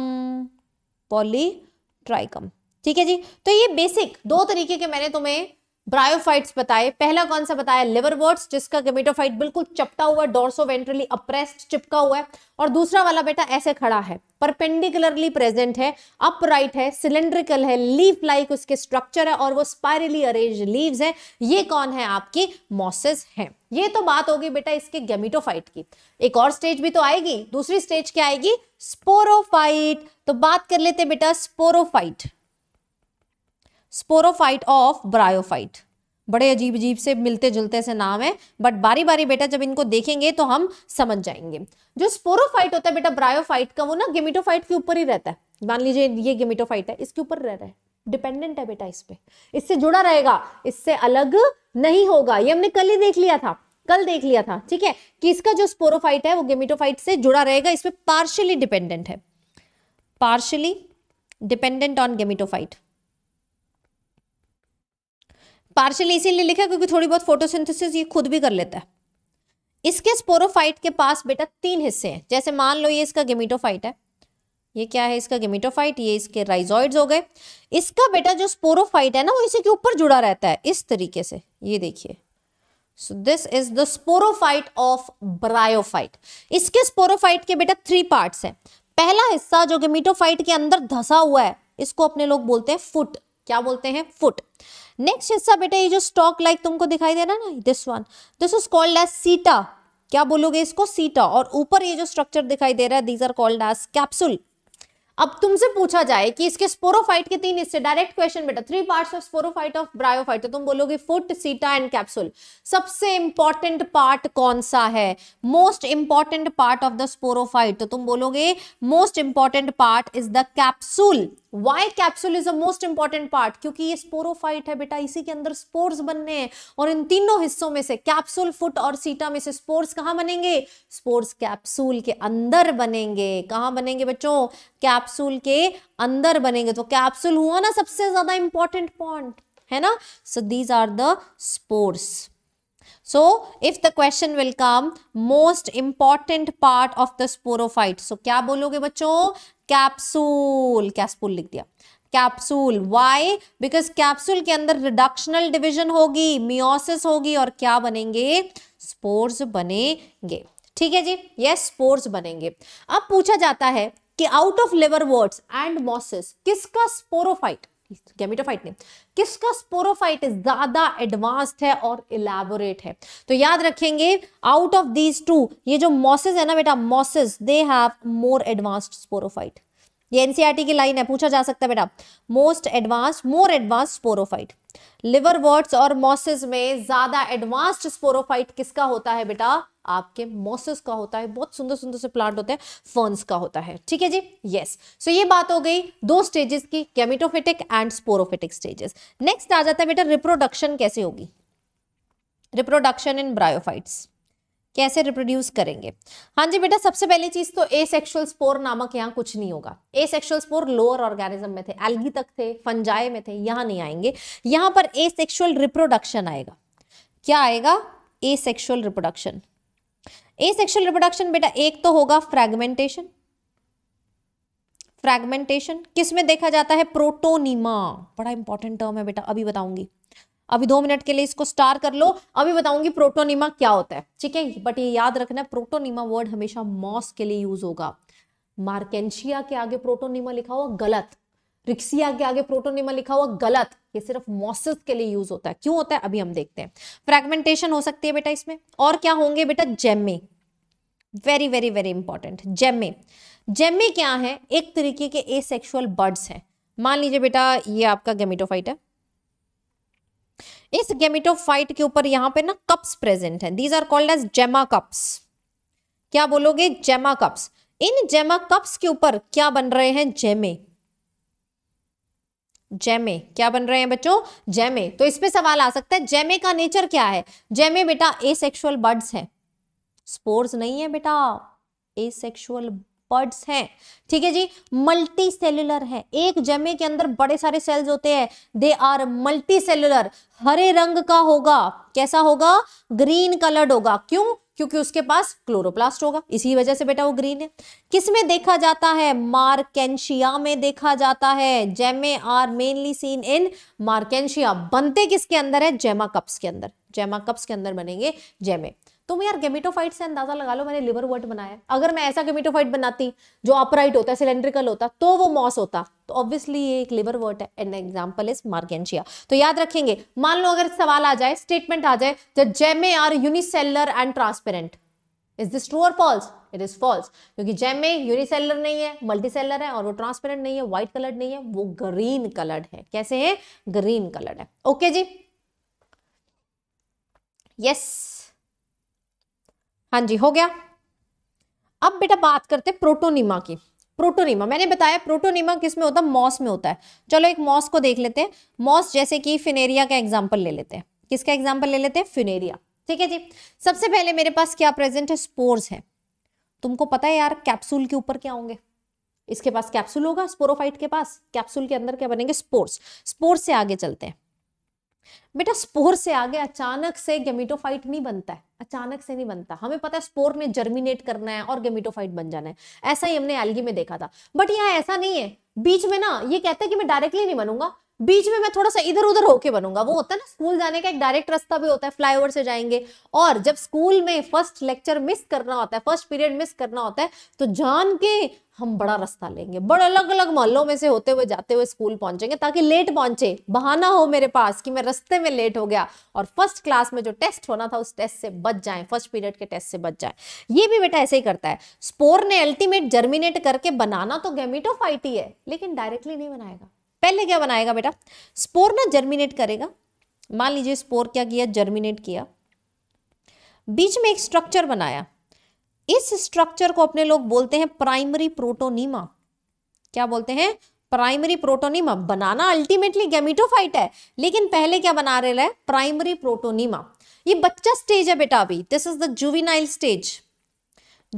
Polytrichum ठीक है जी तो ये बेसिक दो तरीके के मैंने तुम्हें ब्रायोफाइट्स बताए पहला कौन सा बताया लिवर वर्ड्स जिसका गेमेटोफाइट बिल्कुल चपटा हुआ डोर्सो वेंट्रली अप्रेस्ड चिपका हुआ है और दूसरा वाला बेटा ऐसे खड़ा है परपेंडिकुलरली प्रेजेंट है अपराइट है सिलेंड्रिकल है लीफ लाइक उसके स्ट्रक्चर है और वो स्पायरली अरेंज लीव्स है ये कौन है आपकी मॉसेस है ये तो बात होगी बेटा इसके गेमिटोफाइट की एक और स्टेज भी तो आएगी दूसरी स्टेज क्या आएगी स्पोरोफाइट तो बात कर लेते बेटा स्पोरोफाइट स्पोरोफाइट ऑफ ब्रायोफाइट बड़े अजीब अजीब से मिलते जुलते से नाम है बट बारी बारी बेटा जब इनको देखेंगे तो हम समझ जाएंगे जो स्पोरोफाइट होता है बेटा ब्रायोफाइट का वो ना गेमिटोफाइट के ऊपर ही रहता है मान लीजिए ये गेमिटोफाइट है इसके ऊपर रह रहा है डिपेंडेंट है बेटा इस पे इससे जुड़ा रहेगा इससे अलग नहीं होगा ये हमने कल ही देख लिया था कल देख लिया था ठीक है कि इसका जो स्पोरोफाइट है वो गेमिटोफाइट से जुड़ा रहेगा इस पर पार्शली डिपेंडेंट है partially dependent on gametophyte partially इसीलिए लिखा क्योंकि थोड़ी बहुत फोटोसिंथेसिस ये खुद भी कर लेता है इसके स्पोरोफाइट के पास बेटा तीन हिस्से हैं जैसे मान लो ये इसका गेमिटोफाइट है ये क्या है इसका गेमिटोफाइट ये इसके राइजॉइड्स हो गए इसका बेटा जो स्पोरोफाइट है ना वो इसी के ऊपर जुड़ा रहता है इस तरीके से ये देखिए so this is the sporophyte of bryophyte इसके स्पोरोफाइट के बेटा थ्री पार्ट है पहला हिस्सा जो गेमिटोफाइट के अंदर धसा हुआ है इसको अपने लोग बोलते हैं फुट क्या बोलते हैं फुट नेक्स्ट हिस्सा बेटा ये जो स्टॉक लाइक -like तुमको दिखाई दे रहा है ना this one this is called as seta क्या बोलोगे इसको सीटा और ऊपर ये जो स्ट्रक्चर दिखाई दे रहा है these are called as capsule अब तुमसे पूछा जाए कि इसके स्पोरोफाइट के तीन हिस्से डायरेक्ट क्वेश्चन बेटा three parts of sporophyte of bryophyte तो तुम बोलोगे फुट सीटा एंड कैप्सूल सबसे इंपॉर्टेंट पार्ट कौन सा है most important part of the sporophyte तो तुम बोलोगे most important part is the capsule why capsule is the most important part क्योंकि ये स्पोरोफाइट है बेटा इसी के अंदर स्पोर्स बनने हैं और इन तीनों हिस्सों में से कैप्सूल फुट और सीटा में से स्पोर्स कहां बनेंगे स्पोर्स कैप्सूल के अंदर बनेंगे कहां बनेंगे बच्चों कैप कैप्सूल के अंदर बनेंगे तो कैप्सूल हुआ ना सबसे ज्यादा इंपॉर्टेंट पॉइंट है ना so these are the spores so if the question will come most important part of the sporophyte so क्या बोलोगे बच्चों कैप्सूल कैप्सूल लिख दिया कैप्सूल वाई बिकॉज कैप्सूल के अंदर रिडक्शनल डिविजन होगी मियोसिस होगी और क्या बनेंगे स्पोर्स बनेंगे ठीक है जी यस yes, स्पोर्स बनेंगे अब पूछा जाता है कि out of liverworts and mosses किसका स्पोरोफाइट गैमेटोफाइट नहीं किसका स्पोरोफाइट ज्यादा एडवांस्ड है और इलेबोरेट है तो याद रखेंगे आउट ऑफ दीज टू ये जो मॉसेस है ना बेटा mosses they have more advanced sporophyte ये एनसीईआरटी e की लाइन है पूछा जा सकता है बेटा most advance more advance sporophyte liverworts और मोसिस में ज्यादा एडवांस्ड स्पोरोफाइट किसका होता है बेटा आपके मोसेस का होता है बहुत सुंदर सुंदर से प्लांट होते हैं फर्न्स का होता है ठीक है जी यस सो so ये बात हो गई दो स्टेजेस की gametophytic and sporophytic stages next आ जाता है बेटा रिप्रोडक्शन कैसे होगी रिप्रोडक्शन इन ब्रायोफाइट्स कैसे रिप्रोड्यूस करेंगे हाँ जी बेटा सबसे पहली चीज तो ए सेक्शुअल स्पोर नामक यहाँ कुछ नहीं होगा asexual spore lower organism में थे एल्गी तक थे फंजाए में थे यहाँ नहीं आएंगे यहाँ पर ए सेक्शुअल रिप्रोडक्शन आएगा क्या आएगा asexual reproduction asexual reproduction बेटा एक तो होगा फ्रेगमेंटेशन फ्रेगमेंटेशन किसमें देखा जाता है प्रोटोनिमा बड़ा इंपॉर्टेंट टर्म है बेटा अभी बताऊंगी अभी दो मिनट के लिए इसको स्टार कर लो अभी बताऊंगी प्रोटोनिमा क्या होता है ठीक है बट ये याद रखना प्रोटोनिमा वर्ड हमेशा मॉस के लिए यूज होगा मार्केंशिया के आगे प्रोटोनिमा लिखा हुआ गलत रिक्सिया के आगे प्रोटोनिमा लिखा हुआ गलत ये सिर्फ मॉसिस के लिए यूज होता है क्यों होता है अभी हम देखते हैं फ्रेगमेंटेशन हो सकती है बेटा इसमें और क्या होंगे बेटा जेमे वेरी वेरी वेरी इंपॉर्टेंट जेमे जेमे क्या है एक तरीके के ए बर्ड्स हैं मान लीजिए बेटा ये आपका गेमिटोफाइट है इस गेमिटोफाइट के ऊपर यहां पे ना कप्स प्रेजेंट हैं these are called as gemma cups क्या बोलोगे जेमा कप्स इन जेमा कप्स के ऊपर क्या बन रहे हैं जेमे जेमे क्या बन रहे हैं बच्चों जेमे तो इसमें सवाल आ सकता है जेमे का नेचर क्या है जेमे बेटा एसेक्सुअल बर्ड्स है स्पोर्स नहीं है बेटा एसेक्सुअल पर्ड्स हैं ठीक है जी मल्टी सेलुलर है एक जमे के अंदर बड़े सारे सेल्स होते हैं दे आर मल्टी सेलुलर हरे रंग का होगा कैसा होगा ग्रीन कलर्ड होगा क्यों क्योंकि उसके पास क्लोरोप्लास्ट होगा इसी वजह से बेटा वो ग्रीन है किस में देखा जाता है मार्केंशिया में देखा जाता है gemmae are mainly seen in Marchantia बनते किसके अंदर है जेमा कप्स के अंदर जेमा कप्स के अंदर बनेंगे जेमे तुम यार गेमिटोफाइट से अंदाजा लगा लो मैंने लिवर वर्ट बनाया अगर मैं ऐसा गेमिटोफाइट बनाती जो अपराइट होता है सिलेंड्रिकल होता तो वो मॉस होता तो ऑब्वियसली ये एक लिवर वर्ट है एंड एग्जाम्पल इज मार्गेंशिया तो याद रखेंगे मान लो अगर सवाल आ जाए स्टेटमेंट आ जाए the gemmae are unicellular and transparent is this true और फॉल्स इट इज फॉल्स क्योंकि जेमे यूनिसेलर नहीं है मल्टी सेलर है और वो ट्रांसपेरेंट नहीं है व्हाइट कलर नहीं है वो ग्रीन कलर है कैसे है ग्रीन कलर है ओके okay जी यस yes. हाँ जी हो गया अब बेटा बात करते हैं प्रोटोनिमा की प्रोटोनिमा मैंने बताया प्रोटोनिमा किस में होता है मॉस में होता है चलो एक मॉस को देख लेते हैं मॉस जैसे कि फिनेरिया का एग्जाम्पल ले लेते हैं किसका एग्जाम्पल ले लेते हैं फिनेरिया ठीक है जी सबसे पहले मेरे पास क्या प्रेजेंट है स्पोर्स है तुमको पता है यार कैप्सूल के ऊपर क्या होंगे इसके पास कैप्सूल होगा स्पोरोफाइट के पास कैप्सूल के अंदर क्या बनेंगे स्पोर्स स्पोर्स से आगे चलते हैं बेटा स्पोर से आगे अचानक से गेमिटोफाइट नहीं बनता है अचानक से नहीं बनता हमें पता है स्पोर ने जर्मिनेट करना है और गेमिटोफाइट बन जाना है ऐसा ही हमने एलगी में देखा था बट यहाँ ऐसा नहीं है बीच में ना ये कहता है कि मैं डायरेक्टली नहीं बनूंगा बीच में मैं थोड़ा सा इधर उधर होके बनूंगा वो होता है ना स्कूल जाने का एक डायरेक्ट रास्ता भी होता है फ्लाईओवर से जाएंगे और जब स्कूल में फर्स्ट लेक्चर मिस करना होता है फर्स्ट पीरियड मिस करना होता है तो जान के हम बड़ा रास्ता लेंगे बड़े अलग अलग मोहल्लों में से होते हुए जाते हुए स्कूल पहुंचेंगे ताकि लेट पहुंचे बहाना हो मेरे पास कि मैं रस्ते में लेट हो गया और फर्स्ट क्लास में जो टेस्ट होना था उस टेस्ट से बच जाए फर्स्ट पीरियड के टेस्ट से बच जाए ये भी बेटा ऐसे ही करता है स्पोर ने अल्टीमेट जर्मिनेट करके बनाना तो गेमिटो है लेकिन डायरेक्टली नहीं बनाएगा पहले क्या बनाएगा बेटा स्पोर ना जर्मिनेट करेगा मान लीजिए स्पोर क्या किया जर्मिनेट किया बीच में एक स्ट्रक्चर बनाया इस स्ट्रक्चर को अपने लोग बोलते हैं प्राइमरी प्रोटोनिमा क्या बोलते हैं प्राइमरी प्रोटोनीमा बनाना अल्टीमेटली गैमिटोफाइट है लेकिन पहले क्या बना रहे प्राइमरी प्रोटोनिमा ये बच्चा स्टेज है बेटा अभी this is the juvenile stage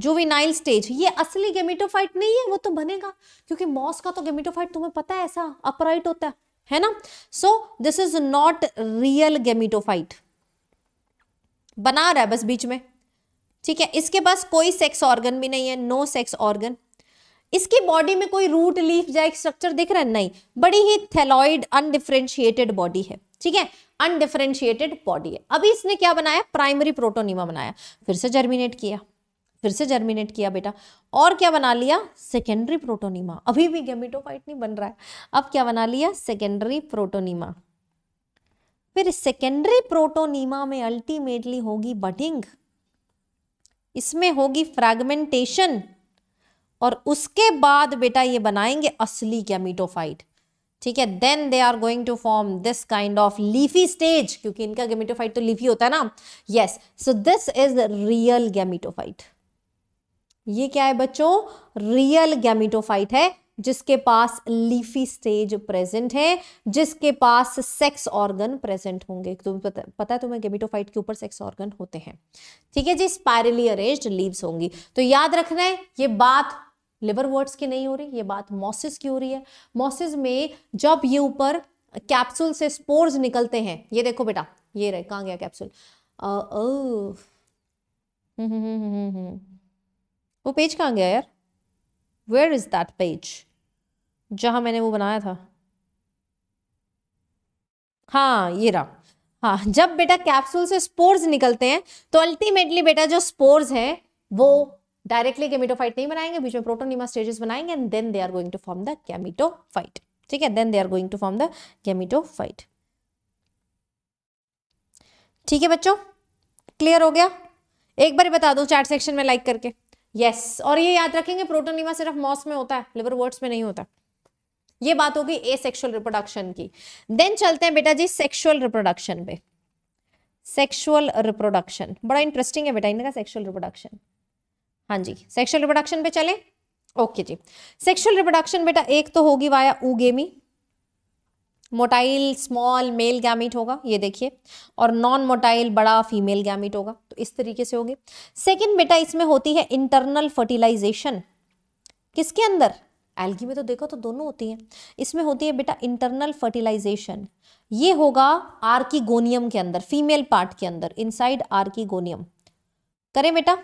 juvenile stage ये असली गेमिटोफाइट नहीं है वो तो बनेगा क्योंकि मॉस का तो गेमिटोफाइट तुम्हें पता है ऐसा अपराइट होता है है ना so this is not real gametophyte बना रहा है बस बीच में ठीक है इसके पास कोई सेक्स ऑर्गन भी नहीं है नो सेक्स ऑर्गन इसकी बॉडी में कोई रूट लीफ जाए स्ट्रक्चर दिख रहा है नहीं बड़ी ही थैलॉइड अनडिफ्रेंशिएटेड बॉडी है ठीक है अनडिफ्रेंशिएटेड बॉडी है अभी इसने क्या बनाया प्राइमरी प्रोटोनिमा बनाया फिर से जर्मिनेट किया फिर से जर्मिनेट किया बेटा और क्या बना लिया सेकेंडरी प्रोटोनिमा अभी भी गेमिटोफाइट नहीं बन रहा है अब क्या बना लिया सेकेंडरी प्रोटोनिमा फिर सेकेंडरी प्रोटोनिमा में अल्टीमेटली होगी बटिंग इसमें होगी फ्रेगमेंटेशन और उसके बाद बेटा ये बनाएंगे असली गेमिटोफाइट ठीक है then they are going to form this kind of leafy stage क्योंकि इनका गेमिटोफाइट तो लीफी होता है ना yes so this is real gametophyte ये क्या है बच्चों रियल गैमिटोफाइट है जिसके पास लीफी स्टेज प्रेजेंट है जिसके पास सेक्स ऑर्गन प्रेजेंट होंगे तुम तो पता, पता है तुम्हें गेमिटोफाइट के ऊपर सेक्स ऑर्गन होते हैं ठीक है जी स्पायरली अरेंज्ड लीव्स होंगी तो याद रखना है ये बात लिवर वर्ड्स की नहीं हो रही ये बात मॉसिस की हो रही है मॉसिस में जब ये ऊपर कैप्सूल से स्पोर्स निकलते हैं ये देखो बेटा ये रहे कहाँ गया कैप्सूल वो पेज कहाँ गया यार वेयर इज़ दैट पेज जहाँ मैंने वो बनाया था हाँ ये रहा हाँ जब बेटा कैप्सूल से स्पोर्स निकलते हैं तो अल्टीमेटली बेटा जो स्पोर्स हैं वो डायरेक्टली गेमिटोफाइट नहीं बनाएंगे बीच में प्रोटोनिमा स्टेजेस बनाएंगे and then they are going to form the gametophyte ठीक है then they are going to form the gametophyte ठीक है बच्चों क्लियर हो गया एक बार बता दो चैट सेक्शन में लाइक करके यस और ये याद रखेंगे प्रोटोनिमा सिर्फ मॉस में होता है लिवर वर्ड्स में नहीं होता ये बात होगी ए सेक्शुअल रिप्रोडक्शन की देन चलते हैं बेटा जी सेक्शुअल रिप्रोडक्शन पे सेक्शुअल रिप्रोडक्शन बड़ा इंटरेस्टिंग है बेटा इनका सेक्शुअल रिप्रोडक्शन हाँ जी सेक्शुअल रिप्रोडक्शन पे चले ओके जी सेक्शुअल रिप्रोडक्शन बेटा एक तो होगी via oogamy motile small male gamete होगा ये देखिए और नॉन मोटाइल बड़ा फीमेल गैमिट होगा तो इस तरीके से होगी सेकंड बेटा इसमें होती है इंटरनल फर्टिलाइजेशन किसके अंदर एल्गी में तो देखो तो दोनों होती हैं इसमें होती है बेटा इंटरनल फर्टिलाइजेशन ये होगा आर्कीगोनियम के अंदर फीमेल पार्ट के अंदर इनसाइड आर्कीगोनियम करें बेटा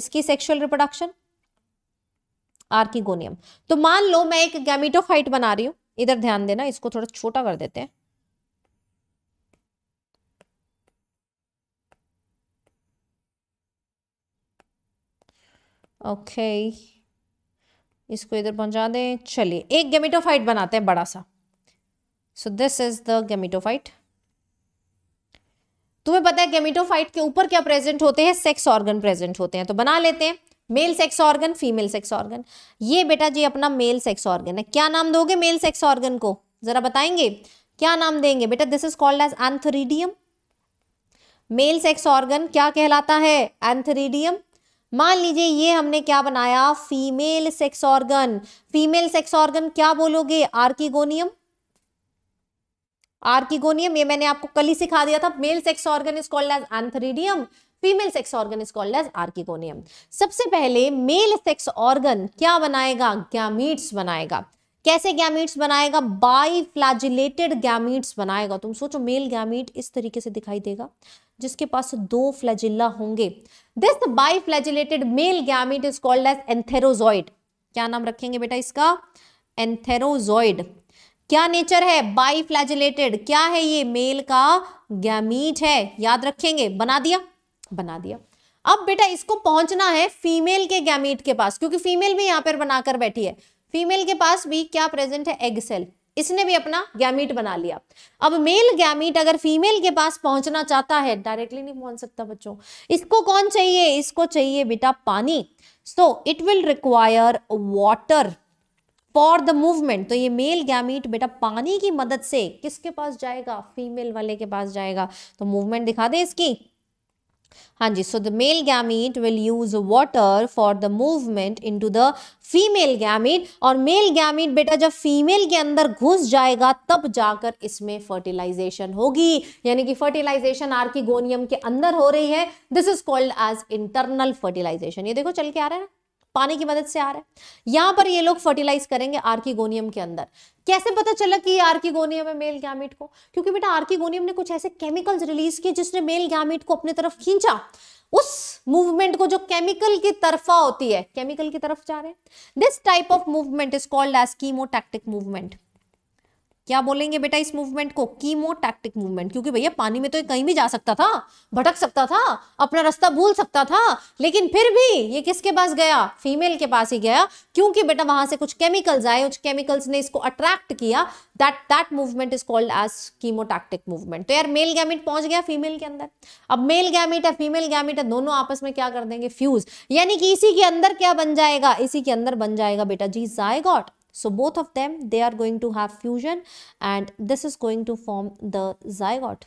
इसकी सेक्शुअल रिप्रोडक्शन आर्कीगोनियम तो मान लो मैं एक गैमिटोफाइट बना रही हूँ इधर ध्यान देना इसको थोड़ा छोटा कर देते हैं ओके okay. इसको इधर पहुंचा दें चलिए एक गेमिटोफाइट बनाते हैं बड़ा सा so this is the gametophyte तुम्हें पता है गेमिटोफाइट के ऊपर क्या प्रेजेंट होते हैं सेक्स ऑर्गन प्रेजेंट होते हैं तो बना लेते हैं male sex organ female sex organ ये बेटा जी अपना मेल सेक्स ऑर्गन है क्या नाम दोगे मेल सेक्स ऑर्गन को जरा बताएंगे क्या नाम देंगे बेटा this is called as antheridium male sex organ क्या कहलाता है एंथरीडियम मान लीजिए ये हमने क्या बनाया female sex organ female sex organ क्या बोलोगे आर्किगोनियम आर्किगोनियम ये मैंने आपको कल ही सिखा दिया था male sex organ is called as antheridium female sex organ is called as archegonium सबसे पहले मेल सेक्स ऑर्गन क्या बनाएगा गैमीट्स बनाएगा कैसे गैमीट्स बनाएगा बाई फ्लैजिलेटेड गैमीट्स बनाएगा तुम सोचो मेल गैमीट इस तरीके से दिखाई देगा जिसके पास दो फ्लैजिला होंगे this biflagellated male gamete is called as antherozoid क्या नाम रखेंगे बेटा इसका एंथेरोजॉइड क्या नेचर है बाई फ्लैजिलेटेड क्या है ये मेल का गैमीट है याद रखेंगे बना दिया बना दिया अब बेटा इसको पहुंचना है फीमेल के गैमेट के पास क्योंकि फीमेल भी यहाँ पर बनाकर बैठी है फीमेल के पास भी क्या प्रेजेंट है एग सेल इसने भी अपना गैमीट बना लिया अब मेल गैमीट अगर फीमेल के पास पहुंचना चाहता है डायरेक्टली नहीं पहुंच सकता बच्चों इसको कौन चाहिए इसको चाहिए बेटा पानी so it will require water for the movement तो ये मेल गैमीट बेटा पानी की मदद से किसके पास जाएगा फीमेल वाले के पास जाएगा तो मूवमेंट दिखा दे इसकी हाँ जी so the male gamete will use water for the movement into the female gamete और मेल गैमीट बेटा जब फीमेल के अंदर घुस जाएगा तब जाकर इसमें फर्टिलाइजेशन होगी यानी कि फर्टिलाइजेशन आर्किगोनियम के अंदर हो रही है this is called as internal fertilisation ये देखो चल के आ रहा है पानी की मदद से आ रहा है यहां पर ये लोग फर्टिलाइज करेंगे आर्कीगोनियम के अंदर कैसे पता चला कि ये आर्कीगोनियम है मेल गैमेट को क्योंकि बेटा आर्कीगोनियम ने कुछ ऐसे केमिकल्स रिलीज किए जिसने मेल गैमेट को अपनी तरफ खींचा उस मूवमेंट को जो केमिकल की तरफा होती है केमिकल की तरफ जा रहे हैं this type of movement is called as chemotactic movement क्या बोलेंगे बेटा इस मूवमेंट को कीमो टैक्टिक मूवमेंट क्योंकि भैया पानी में तो कहीं भी जा सकता था भटक सकता था अपना रास्ता भूल सकता था लेकिन फिर भी ये किसके पास गया फीमेल के पास ही गया क्योंकि बेटा वहां से कुछ केमिकल्स आए उस केमिकल्स ने इसको अट्रैक्ट किया that that movement is called as chemotactic movement तो यार मेल गैमिट पहुंच गया फीमेल के अंदर अब मेल गैमिट है फीमेल गैमिट है दोनों आपस में क्या कर देंगे फ्यूज यानी कि इसी के अंदर क्या बन जाएगा इसी के अंदर बन जाएगा बेटा जी zygote So both of them, they are going to have fusion and this is going to form the zygote.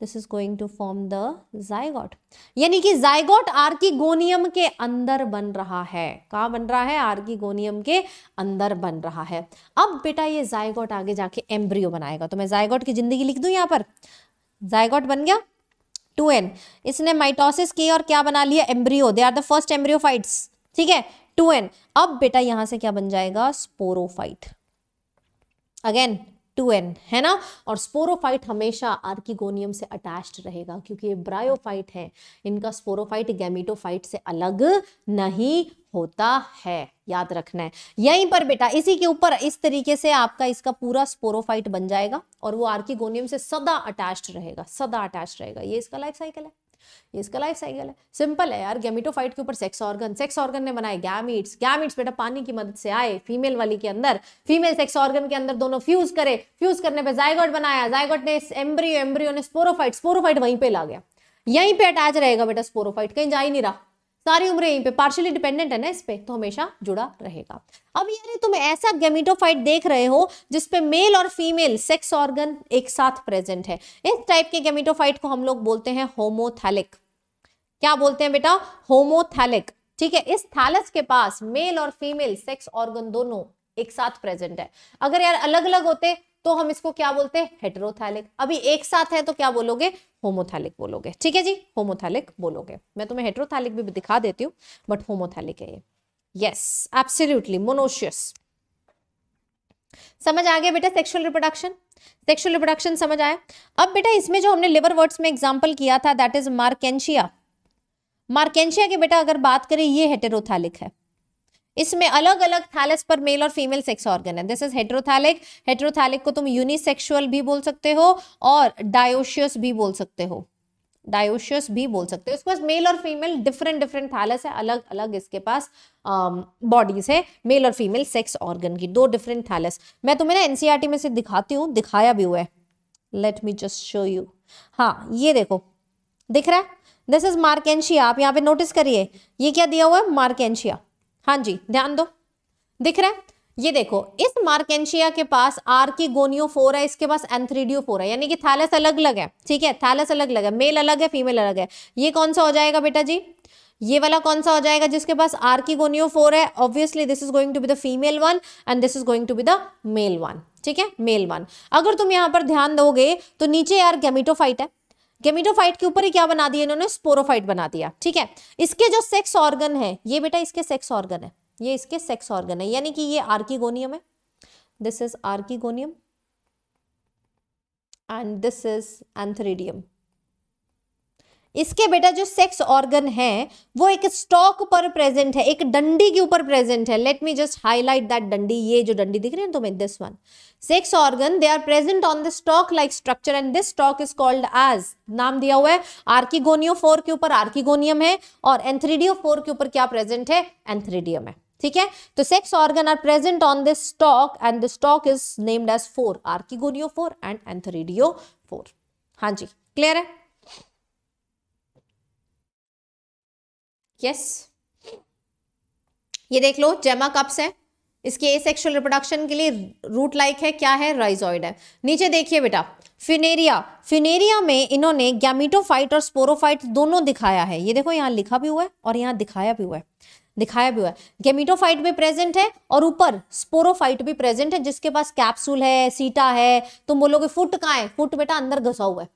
This is going to form the zygote यानी कि जायगॉट आर्किगोनियम के अंदर बन रहा है कहाँ बन रहा है आर्किगोनियम के अंदर बन रहा है अब बेटा ये जायगॉट आगे जाके एम्ब्रियो बनाएगा तो मैं जायगॉट की जिंदगी लिख दूं यहाँ पर जायगॉट बन गया टू एन इसने माइटोसिस की और क्या बना लिया embryo they are the first embryophytes ठीक है टू एन अब बेटा यहां से क्या बन जाएगा स्पोरोफाइट अगेन टू एन है ना और स्पोरोफाइट हमेशा आर्किगोनियम से अटैच्ड रहेगा क्योंकि ये ब्रायोफाइट है इनका स्पोरोफाइट गैमिटोफाइट से अलग नहीं होता है याद रखना है यहीं पर बेटा इसी के ऊपर इस तरीके से आपका इसका पूरा स्पोरोफाइट बन जाएगा और वो आर्किगोनियम से सदा अटैच्ड रहेगा सदा अटैच रहेगा ये इसका लाइफ साइकिल है ये इसका लाइफ साइकिल है सिंपल है यार गैमिटोफाइट के ऊपर सेक्स ऑर्गन सेक्स ऑर्गन ने बनाए गैमिट्स गैमिट्स बेटा पानी की मदद से आए फीमेल वाली के अंदर फीमेल सेक्स ऑर्गन के अंदर दोनों फ्यूज करे फ्यूज करने पे जायगोट बनाया जायगोट ने एम्ब्रियो एम्ब्रियो ने स्पोरोफाइट स्पोरोफाइट वहीं पे ला गया यहीं पे अटैच रहेगा बेटा स्पोरोफाइट कहीं जा ही नहीं रहा सारी उम्र यहीं पे पार्शियली डिपेंडेंट है ना इस पे तो हमेशा जुड़ा रहेगा अब यदि तुम ऐसा गेमिटोफाइट देख रहे हो जिसपे मेल और फीमेल सेक्स ऑर्गन एक साथ प्रेजेंट है इस टाइप के गेमिटोफाइट को हम लोग बोलते हैं होमोथैलिक क्या बोलते हैं बेटा होमोथैलिक ठीक है इस थैलस के पास मेल और फीमेल सेक्स ऑर्गन दोनों एक साथ प्रेजेंट है अगर यार अलग अलग होते तो हम इसको क्या बोलते हैं हेटरोथैलिक अभी एक साथ है तो क्या बोलोगे होमोथैलिक बोलोगे ठीक है जी होमोथैलिक बोलोगे मैं तुम्हें हेट्रोथैलिक भी दिखा देती हूँ बट होमोथैलिक है ये यस एब्सोल्युटली मोनोशियस समझ आ गया बेटा सेक्सुअल रिप्रोडक्शन सेक्सुअल रिप्रोडक्शन समझ आया अब बेटा इसमें जो हमने लिवर वर्ड्स में एग्जांपल किया था दैट इज मार्केंशिया मार्केंशिया के बेटा अगर बात करें ये हेटेरोथैलिक है इसमें अलग अलग थैलस पर मेल और फीमेल सेक्स ऑर्गन है दिस इज हेट्रोथैलिक हेट्रोथैलिक को तुम यूनिसेक्सुअल भी बोल सकते हो और डायोशियस भी बोल सकते हो डायोशियस भी बोल सकते हो इसके पास मेल और फीमेल डिफरेंट डिफरेंट थैलस है अलग अलग इसके पास बॉडीज है मेल और फीमेल सेक्स ऑर्गन की दो डिफरेंट थैलस मैं तुम्हें ना एनसीआरटी e में से दिखाती हूँ दिखाया भी हुआ है let me just show you हाँ ये देखो दिख रहा है दिस इज मार्केंशिया आप यहाँ पे नोटिस करिए ये क्या दिया हुआ है मार्केंशिया हाँ जी ध्यान दो दिख रहा है ये देखो इस मार्केशिया के पास आर की गोनियो फोर है इसके पास एंथ्रीडियो फोर है यानी कि थैलस अलग अलग है ठीक है थैलस अलग अलग है मेल अलग है फीमेल अलग है ये कौन सा हो जाएगा बेटा जी ये वाला कौन सा हो जाएगा जिसके पास आर की गोनियो फोर है obviously this is going to be the female one and this is going to be the male one ठीक है मेल वन अगर तुम यहां पर ध्यान दोगे तो नीचे यार गेमिटोफाइट है गेमिटोफाइट के ऊपर ही क्या बना दिया इन्होंने स्पोरोफाइट बना दिया ठीक है इसके जो सेक्स ऑर्गन है ये बेटा इसके सेक्स ऑर्गन है ये इसके सेक्स ऑर्गन है यानी कि ये आर्कीगोनियम है this is archegonium and this is antheridium इसके बेटा जो सेक्स ऑर्गन है वो एक स्टॉक पर प्रेजेंट है एक डंडी के ऊपर प्रेजेंट है let me just highlight that डंडी ये जो डंडी दिख रही है तुम्हें this one sex organ they are present on the stalk like structure and this stalk is called as नाम दिया हुआ है आर्किगोनियो फोर के ऊपर आर्किगोनियम है और एंथ्रीडियो फोर के ऊपर क्या प्रेजेंट है एंथ्रीडियम है ठीक है तो sex organ are present on this stalk and the stalk is named as for archegoniophore and antheridiophore हाँ जी क्लियर है यस ये देख लो जेमा कप्स है इसके ए सेक्शुअल रिप्रोडक्शन के लिए रूट लाइक है क्या है राइजॉइड है नीचे देखिए बेटा फिनेरिया फिनेरिया में इन्होंने गैमिटोफाइट और स्पोरोफाइट दोनों दिखाया है ये देखो यहाँ लिखा भी हुआ है और यहाँ दिखाया भी हुआ है दिखाया भी हुआ है गेमिटोफाइट भी प्रेजेंट है और ऊपर स्पोरोफाइट भी प्रेजेंट है जिसके पास कैप्सूल है सीटा है तुम बोलोगे फुट कहाँ है फुट बेटा अंदर घसा हुआ है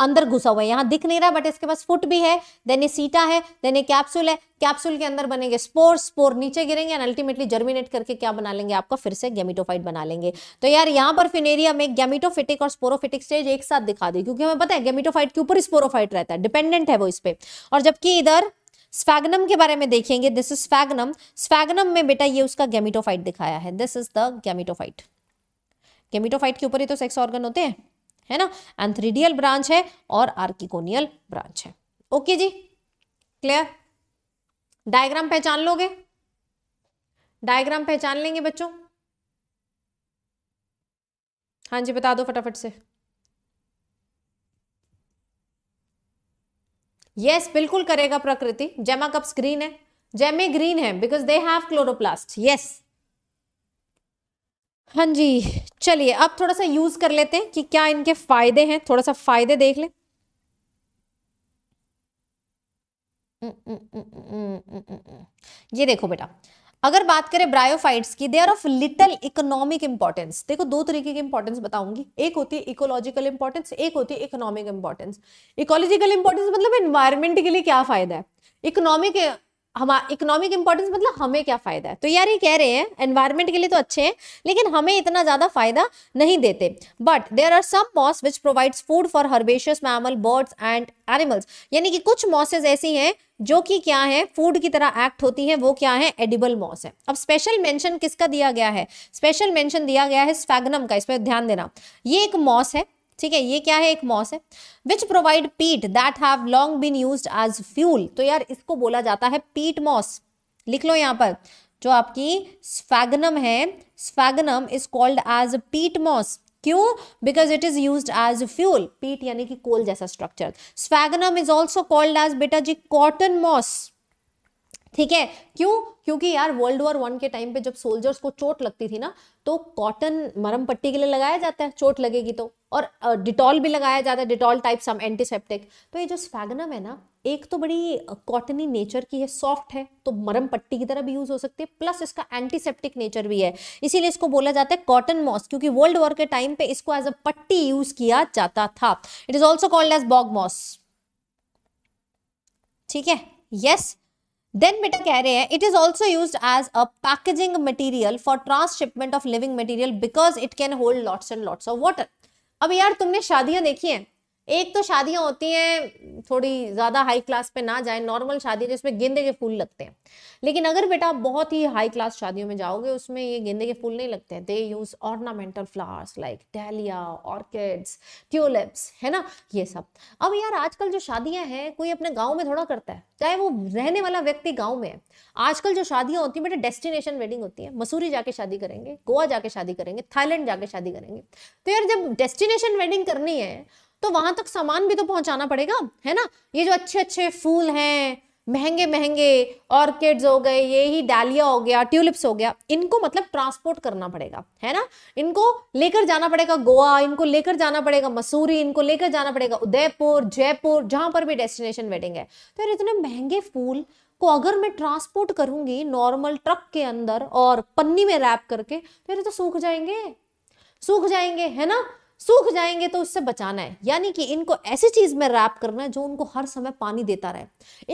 अंदर घुसा हुआ है यहाँ दिख नहीं रहा बट इसके पास फुट भी है देन ये सीटा है देन ये कैप्सूल है कैप्सूल के अंदर बनेंगे स्पोर स्पोर नीचे गिरेंगे एंड अल्टीमेटली जर्मिनेट करके क्या बना लेंगे आपका फिर से गेमिटोफाइट बना लेंगे तो यार यहाँ पर फिनेरिया में गैमिटोफिटिक और स्पोरोफिटिक स्टेज एक साथ दिखा दी क्योंकि हमें पता है गेमिटोफाइट के ऊपर स्पोरोफाइट रहता है डिपेंडेंट है वो इस पर और जबकि इधर स्फैगनम के बारे में देखेंगे दिस इज स्फैगनम स्फैगनम में बेटा ये उसका गेमिटोफाइट दिखाया है this is the gametophyte gametophyte के ऊपर ही तो सेक्स ऑर्गन होते हैं है ना एंथ्रीडियल ब्रांच है और आर्किकोनियल ब्रांच है ओके जी क्लियर डायग्राम पहचान लोगे डायग्राम पहचान लेंगे बच्चों हाँ जी बता दो फटाफट से यस yes, बिल्कुल करेगा प्रकृति जेमा कप्स ग्रीन है जेमे ग्रीन है because they have chloroplast yes हाँ जी चलिए अब थोड़ा सा यूज़ कर लेते हैं कि क्या इनके फ़ायदे हैं थोड़ा सा फ़ायदे देख लें हम्म, हम्म, हम्म, ये देखो बेटा अगर बात करें ब्रायोफाइट्स की they are of little economic importance देखो दो तरीके की इंपॉर्टेंस बताऊंगी एक होती है इकोलॉजिकल इंपॉर्टेंस एक होती है इकोनॉमिक इंपॉर्टेंस इकोलॉजिकल इंपॉर्टेंस मतलब एनवायरमेंट के लिए क्या फायदा है इकोनॉमिक हमारा इकोनॉमिक इंपॉर्टेंस मतलब हमें क्या फ़ायदा है तो यार ये कह रहे हैं एनवायरमेंट के लिए तो अच्छे हैं लेकिन हमें इतना ज़्यादा फ़ायदा नहीं देते but there are some moss which provides food for herbaceous mammal birds and animals यानी कि कुछ मॉसेज ऐसी हैं जो कि क्या है फूड की तरह एक्ट होती है वो क्या है एडिबल मॉस है अब स्पेशल मेंशन किसका दिया गया है स्पेशल मेंशन दिया गया है स्फेगनम का इस पर ध्यान देना ये एक मॉस है ठीक है ये क्या है एक मॉस है which provide peat that have long been use as fuel तो यार इसको बोला जाता है पीट मॉस लिख लो यहाँ पर जो आपकी स्फैगनम है sphagnum is called as peat moss क्यों because it is use as fuel peat यानी कि कोल जैसा structure sphagnum is also called as बेटा जी कॉटन मॉस ठीक है क्यों क्योंकि यार वर्ल्ड वॉर वन के टाइम पे जब सोल्जर्स को चोट लगती थी ना तो कॉटन मरम पट्टी के लिए लगाया जाता है चोट लगेगी तो और डिटॉल भी लगाया जाता है डिटॉल टाइप सम एंटीसेप्टिक तो ये जो स्फैगनम है ना एक तो बड़ी कॉटनी नेचर की है सॉफ्ट है तो मरम पट्टी की तरह भी यूज हो सकती है प्लस इसका एंटीसेप्टिक नेचर भी है इसीलिए इसको बोला जाता है कॉटन मॉस क्योंकि वर्ल्ड वॉर के टाइम पे इसको एज अ पट्टी यूज किया जाता था it is also called as bog moss ठीक है यस yes? देन बेटा कह रहे हैं it is also use as a packaging material for transshipment of living material because it can hold lots and lots of water अब यार तुमने शादियां देखी हैं एक तो शादियां होती हैं थोड़ी ज़्यादा हाई क्लास पे ना जाए नॉर्मल शादी जिसमें गेंदे के फूल लगते हैं लेकिन अगर बेटा आप बहुत ही हाई क्लास शादियों में जाओगे उसमें ये गेंदे के फूल नहीं लगते हैं they use ornamental flowers like dahlia orchids tulips है ना ये सब अब यार आजकल जो शादियाँ हैं कोई अपने गाँव में थोड़ा करता है चाहे वो रहने वाला व्यक्ति गाँव में है आजकल जो शादियाँ होती हैं बेटा डेस्टिनेशन वेडिंग होती है मसूरी जाके शादी करेंगे गोवा जाके शादी करेंगे थाईलैंड जाके शादी करेंगे तो यार जब डेस्टिनेशन वेडिंग करनी है तो वहां तक सामान भी तो पहुंचाना पड़ेगा है ना ये जो अच्छे अच्छे फूल हैं महंगे महंगे ऑर्किड्स हो गए ये ही डालिया हो गया ट्यूलिप्स हो गया इनको मतलब ट्रांसपोर्ट करना पड़ेगा है ना इनको लेकर जाना पड़ेगा गोवा इनको लेकर जाना पड़ेगा मसूरी इनको लेकर जाना पड़ेगा उदयपुर जयपुर जहां पर भी डेस्टिनेशन वेडिंग है तो यार इतने महंगे फूल को अगर मैं ट्रांसपोर्ट करूंगी नॉर्मल ट्रक के अंदर और पन्नी में रैप करके तो ये तो सूख जाएंगे सूख जाएंगे है ना सूख जाएंगे तो उससे बचाना है यानी कि इनको ऐसी चीज में रैप करना है जो उनको हर समय पानी देता रहे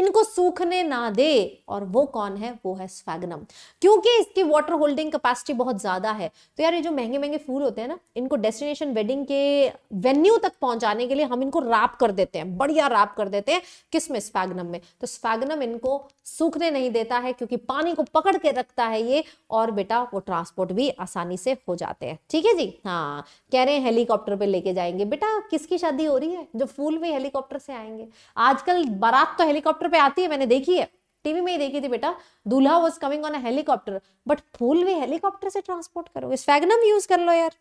इनको सूखने ना दे और वो कौन है वो है स्फैगनम क्योंकि इसकी वाटर होल्डिंग कैपेसिटी बहुत ज्यादा है तो यार ये जो महंगे महंगे फूल होते हैं ना इनको डेस्टिनेशन वेडिंग के वेन्यू तक पहुंचाने के लिए हम इनको रैप कर देते हैं बढ़िया रैप कर देते हैं किस में स्फैगनम में तो स्फैगनम इनको सूखने नहीं देता है क्योंकि पानी को पकड़ के रखता है ये और बेटा वो ट्रांसपोर्ट भी आसानी से हो जाते हैं ठीक है जी हाँ कह रहे हैं हेलीकॉप्टर हेलीकॉप्टर पे लेके जाएंगे बेटा किसकी शादी हो रही है जो फूल में हेलीकॉप्टर से आएंगे आजकल बारात तो हेलीकॉप्टर पे आती है मैंने देखी है टीवी में ही देखी थी बेटा दूल्हा was coming on helicopter but फूल में हेलीकॉप्टर से ट्रांसपोर्ट करो स्फेगनम यूज कर लो यार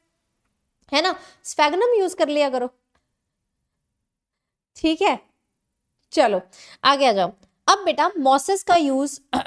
है ना स्फेगनम यूज कर लिया करो ठीक है चलो आगे आ जाओ अब बेटा मॉसेस का यूज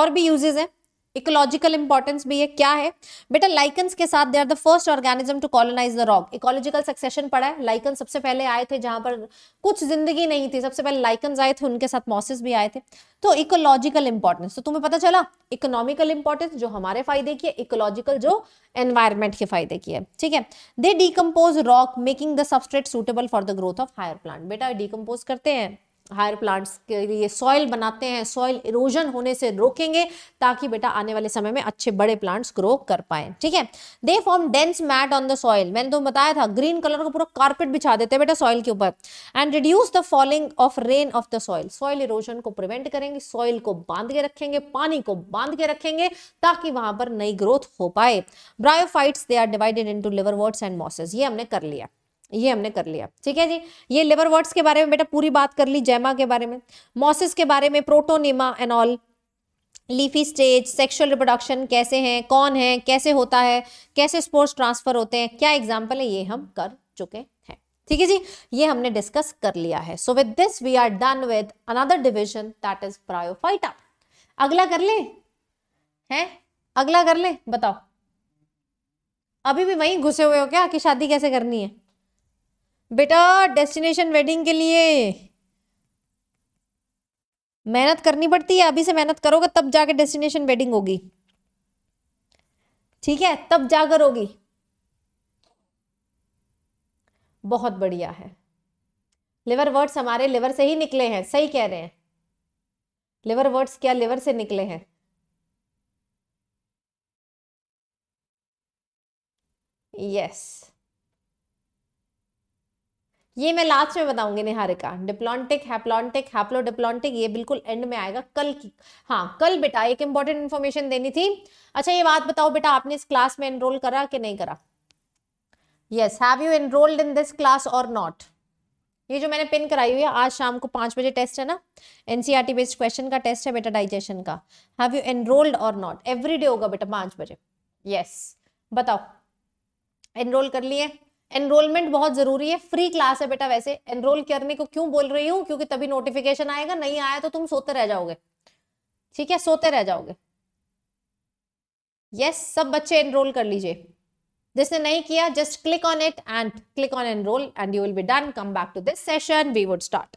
और भी यूजेस है इकोलॉजिकल इंपॉर्टेंस भी है क्या है बेटा लाइकन्स के साथ they are the first organism to colonize the rock ecological succession पड़ा है लाइकन सबसे पहले आए थे जहां पर कुछ जिंदगी नहीं थी सबसे पहले लाइकन्स आए थे उनके साथ मॉसिस भी आए थे तो इकोलॉजिकल इंपॉर्टेंस तो तुम्हें पता चला इकोनॉमिकल इंपॉर्टेंस जो हमारे फायदे की है इकोलॉजिकल जो एनवायरमेंट के फायदे की है ठीक है they decompose rock making the substrate suitable for the growth of higher plant बेटा डीकम्पोज करते हैं हायर प्लांट्स के लिए सॉइल बनाते हैं सॉइल इरोजन होने से रोकेंगे ताकि बेटा आने वाले समय में अच्छे बड़े प्लांट्स ग्रो कर पाए ठीक है they form dense mat on the soil मैंने तो बताया था ग्रीन कलर का पूरा कारपेट बिछा देते हैं बेटा सॉइल के ऊपर and reduce the falling of rain of the soil soil erosion को प्रिवेंट करेंगे सॉइल को बांध के रखेंगे पानी को बांध के रखेंगे ताकि वहां पर नई ग्रोथ हो पाए bryophytes they are divided into liverworts and mosses ये हमने कर लिया ये हमने कर लिया ठीक है जी ये लिवर वर्ड्स के बारे में बेटा पूरी बात कर ली जैमा के बारे में मॉसिस के बारे में protonema and all leafy stage sexual reproduction कैसे हैं कौन है कैसे होता है कैसे स्पोर्ट्स ट्रांसफर होते हैं क्या एग्जाम्पल है ये हम कर चुके हैं ठीक है जी ये हमने डिस्कस कर लिया है so with this we are done with another division that is bryophyta अगला कर ले है अगला कर ले बताओ अभी भी वहीं घुसे हुए हो क्या कि शादी कैसे करनी है बेटा डेस्टिनेशन वेडिंग के लिए मेहनत करनी पड़ती है अभी से मेहनत करोगे तब जाके डेस्टिनेशन वेडिंग होगी ठीक है तब जाकर होगी बहुत बढ़िया है लिवर वर्ड्स हमारे लिवर से ही निकले हैं सही कह रहे हैं लिवर वर्ड्स क्या लिवर से निकले हैं यस ये मैं लास्ट में बताऊंगी निहारिका डिप्लॉन्टिक हैप्लॉन्टिक डिप्लॉन्टिक ये बिल्कुल एंड में आएगा कल की हाँ कल बेटा एक इंपॉर्टेंट इन्फॉर्मेशन देनी थी अच्छा ये बात बताओ बेटा आपने इस क्लास में एनरोल करा कि नहीं करा yes have you enrolled in this class और नॉट ये जो मैंने पिन कराई हुई है आज शाम को पांच बजे टेस्ट है ना एनसीईआरटी बेस्ड क्वेश्चन का टेस्ट है बेटा डाइजेशन का हैव यू एनरोल्ड और नॉट एवरी डे होगा बेटा पांच बजे यस yes. बताओ एनरोल कर लिए एनरोलमेंट बहुत जरूरी है फ्री क्लास है बेटा वैसे एनरोल करने को क्यों बोल रही हूँ क्योंकि तभी नोटिफिकेशन आएगा नहीं आया तो तुम सोते रह जाओगे ठीक है सोते रह जाओगे यस yes, सब बच्चे एनरोल कर लीजिए जिसने नहीं किया just click on it and click on enroll and you will be done come back to this session we would start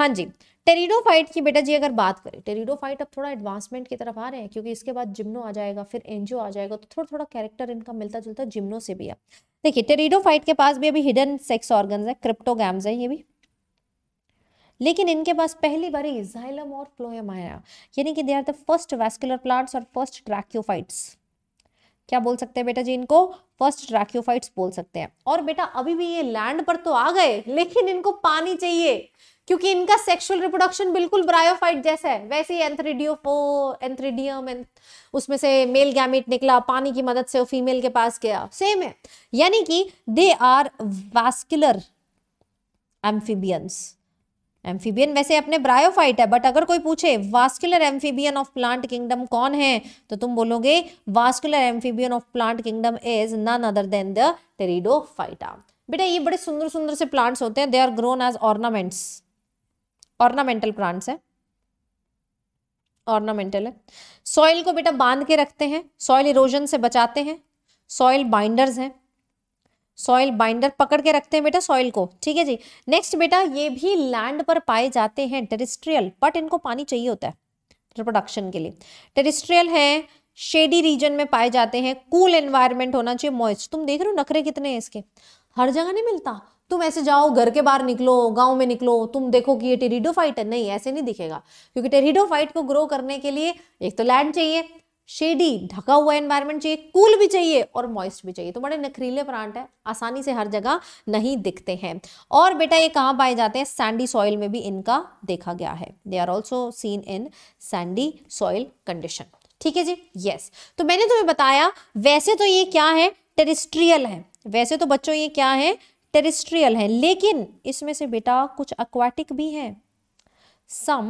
हाँ जी टेरिडोफाइट की बेटा जी अगर बात करें टेरिडोफाइट अब थोड़ा एडवांसमेंट की तरफ आ रहे हैं क्योंकि इसके बाद जिम्नो आ जाएगा फिर एनजीओ आ जाएगा तो थोड़ा थोड़ा कैरेक्टर इनका मिलता जुलता जिम्नो से भी है देखिए टेरिडोफाइट के पास भी अभी हिडन सेक्स ऑर्गन है क्रिप्टोगैम्स है ये भी लेकिन इनके पास पहली बार जाइलम और फ्लोएम आया यानी कि they are the first vascular plants और फर्स्ट ट्रैक्योफाइट्स क्या बोल सकते हैं बेटा जी इनको फर्स्ट ट्रैक्योफाइट्स बोल सकते हैं और बेटा अभी भी ये लैंड पर तो आ गए लेकिन इनको पानी चाहिए क्योंकि इनका सेक्सुअल रिप्रोडक्शन बिल्कुल ब्रायोफाइट जैसा है वैसे ही एंथ्रीडियो एंथ्रीडियम एंथ, उसमें से मेल गैमेट निकला पानी की मदद से वो फीमेल के पास गया सेम है यानी कि they are vascular amphibians amphibian वैसे अपने ब्रायोफाइट है बट अगर कोई पूछे vascular amphibian of plant kingdom कौन है तो तुम बोलोगे vascular amphibian of plant kingdom is none other than the pteridophyta बेटा ये बड़े सुंदर सुंदर से प्लांट्स होते हैं they are grown as ornaments ornamental plants है ऑर्नामेंटल है सॉइल को बेटा बांध के रखते हैं सॉइल इरोजन से बचाते हैं सॉइल बाइंडर्स हैं सॉइल बाइंडर पकड़ के रखते हैं बेटा सॉइल को ठीक है जी नेक्स्ट बेटा ये भी लैंड पर पाए जाते हैं टेरिस्ट्रियल बट इनको पानी चाहिए होता है रिप्रोडक्शन के लिए टेरिस्ट्रियल है शेडी रीजन में पाए जाते हैं कूल एनवायरमेंट होना चाहिए मॉइस्ट तुम देख रहे हो नखरे कितने हैं इसके हर जगह नहीं मिलता तुम ऐसे जाओ घर के बाहर निकलो गांव में निकलो तुम देखो कि ये फाइट है नहीं ऐसे नहीं दिखेगा क्योंकि फाइट को ग्रो करने के लिए एक तो लैंड चाहिए शेडी ढका हुआ एनवायरनमेंट चाहिए कूल भी चाहिए और मॉइस्ट भी चाहिए तो बड़े नखरीले प्लांट है आसानी से हर जगह नहीं दिखते हैं और बेटा ये कहाँ पाए जाते हैं सैंडी सॉइल में भी इनका देखा गया है they are also seen in sandy soil condition ठीक है जी यस तो मैंने तुम्हें बताया वैसे तो ये क्या है टेरिस्ट्रियल है वैसे तो बच्चों ये क्या है टेरिस्ट्रियल हैं लेकिन इसमें से बेटा कुछ अक्वाटिक भी हैं सम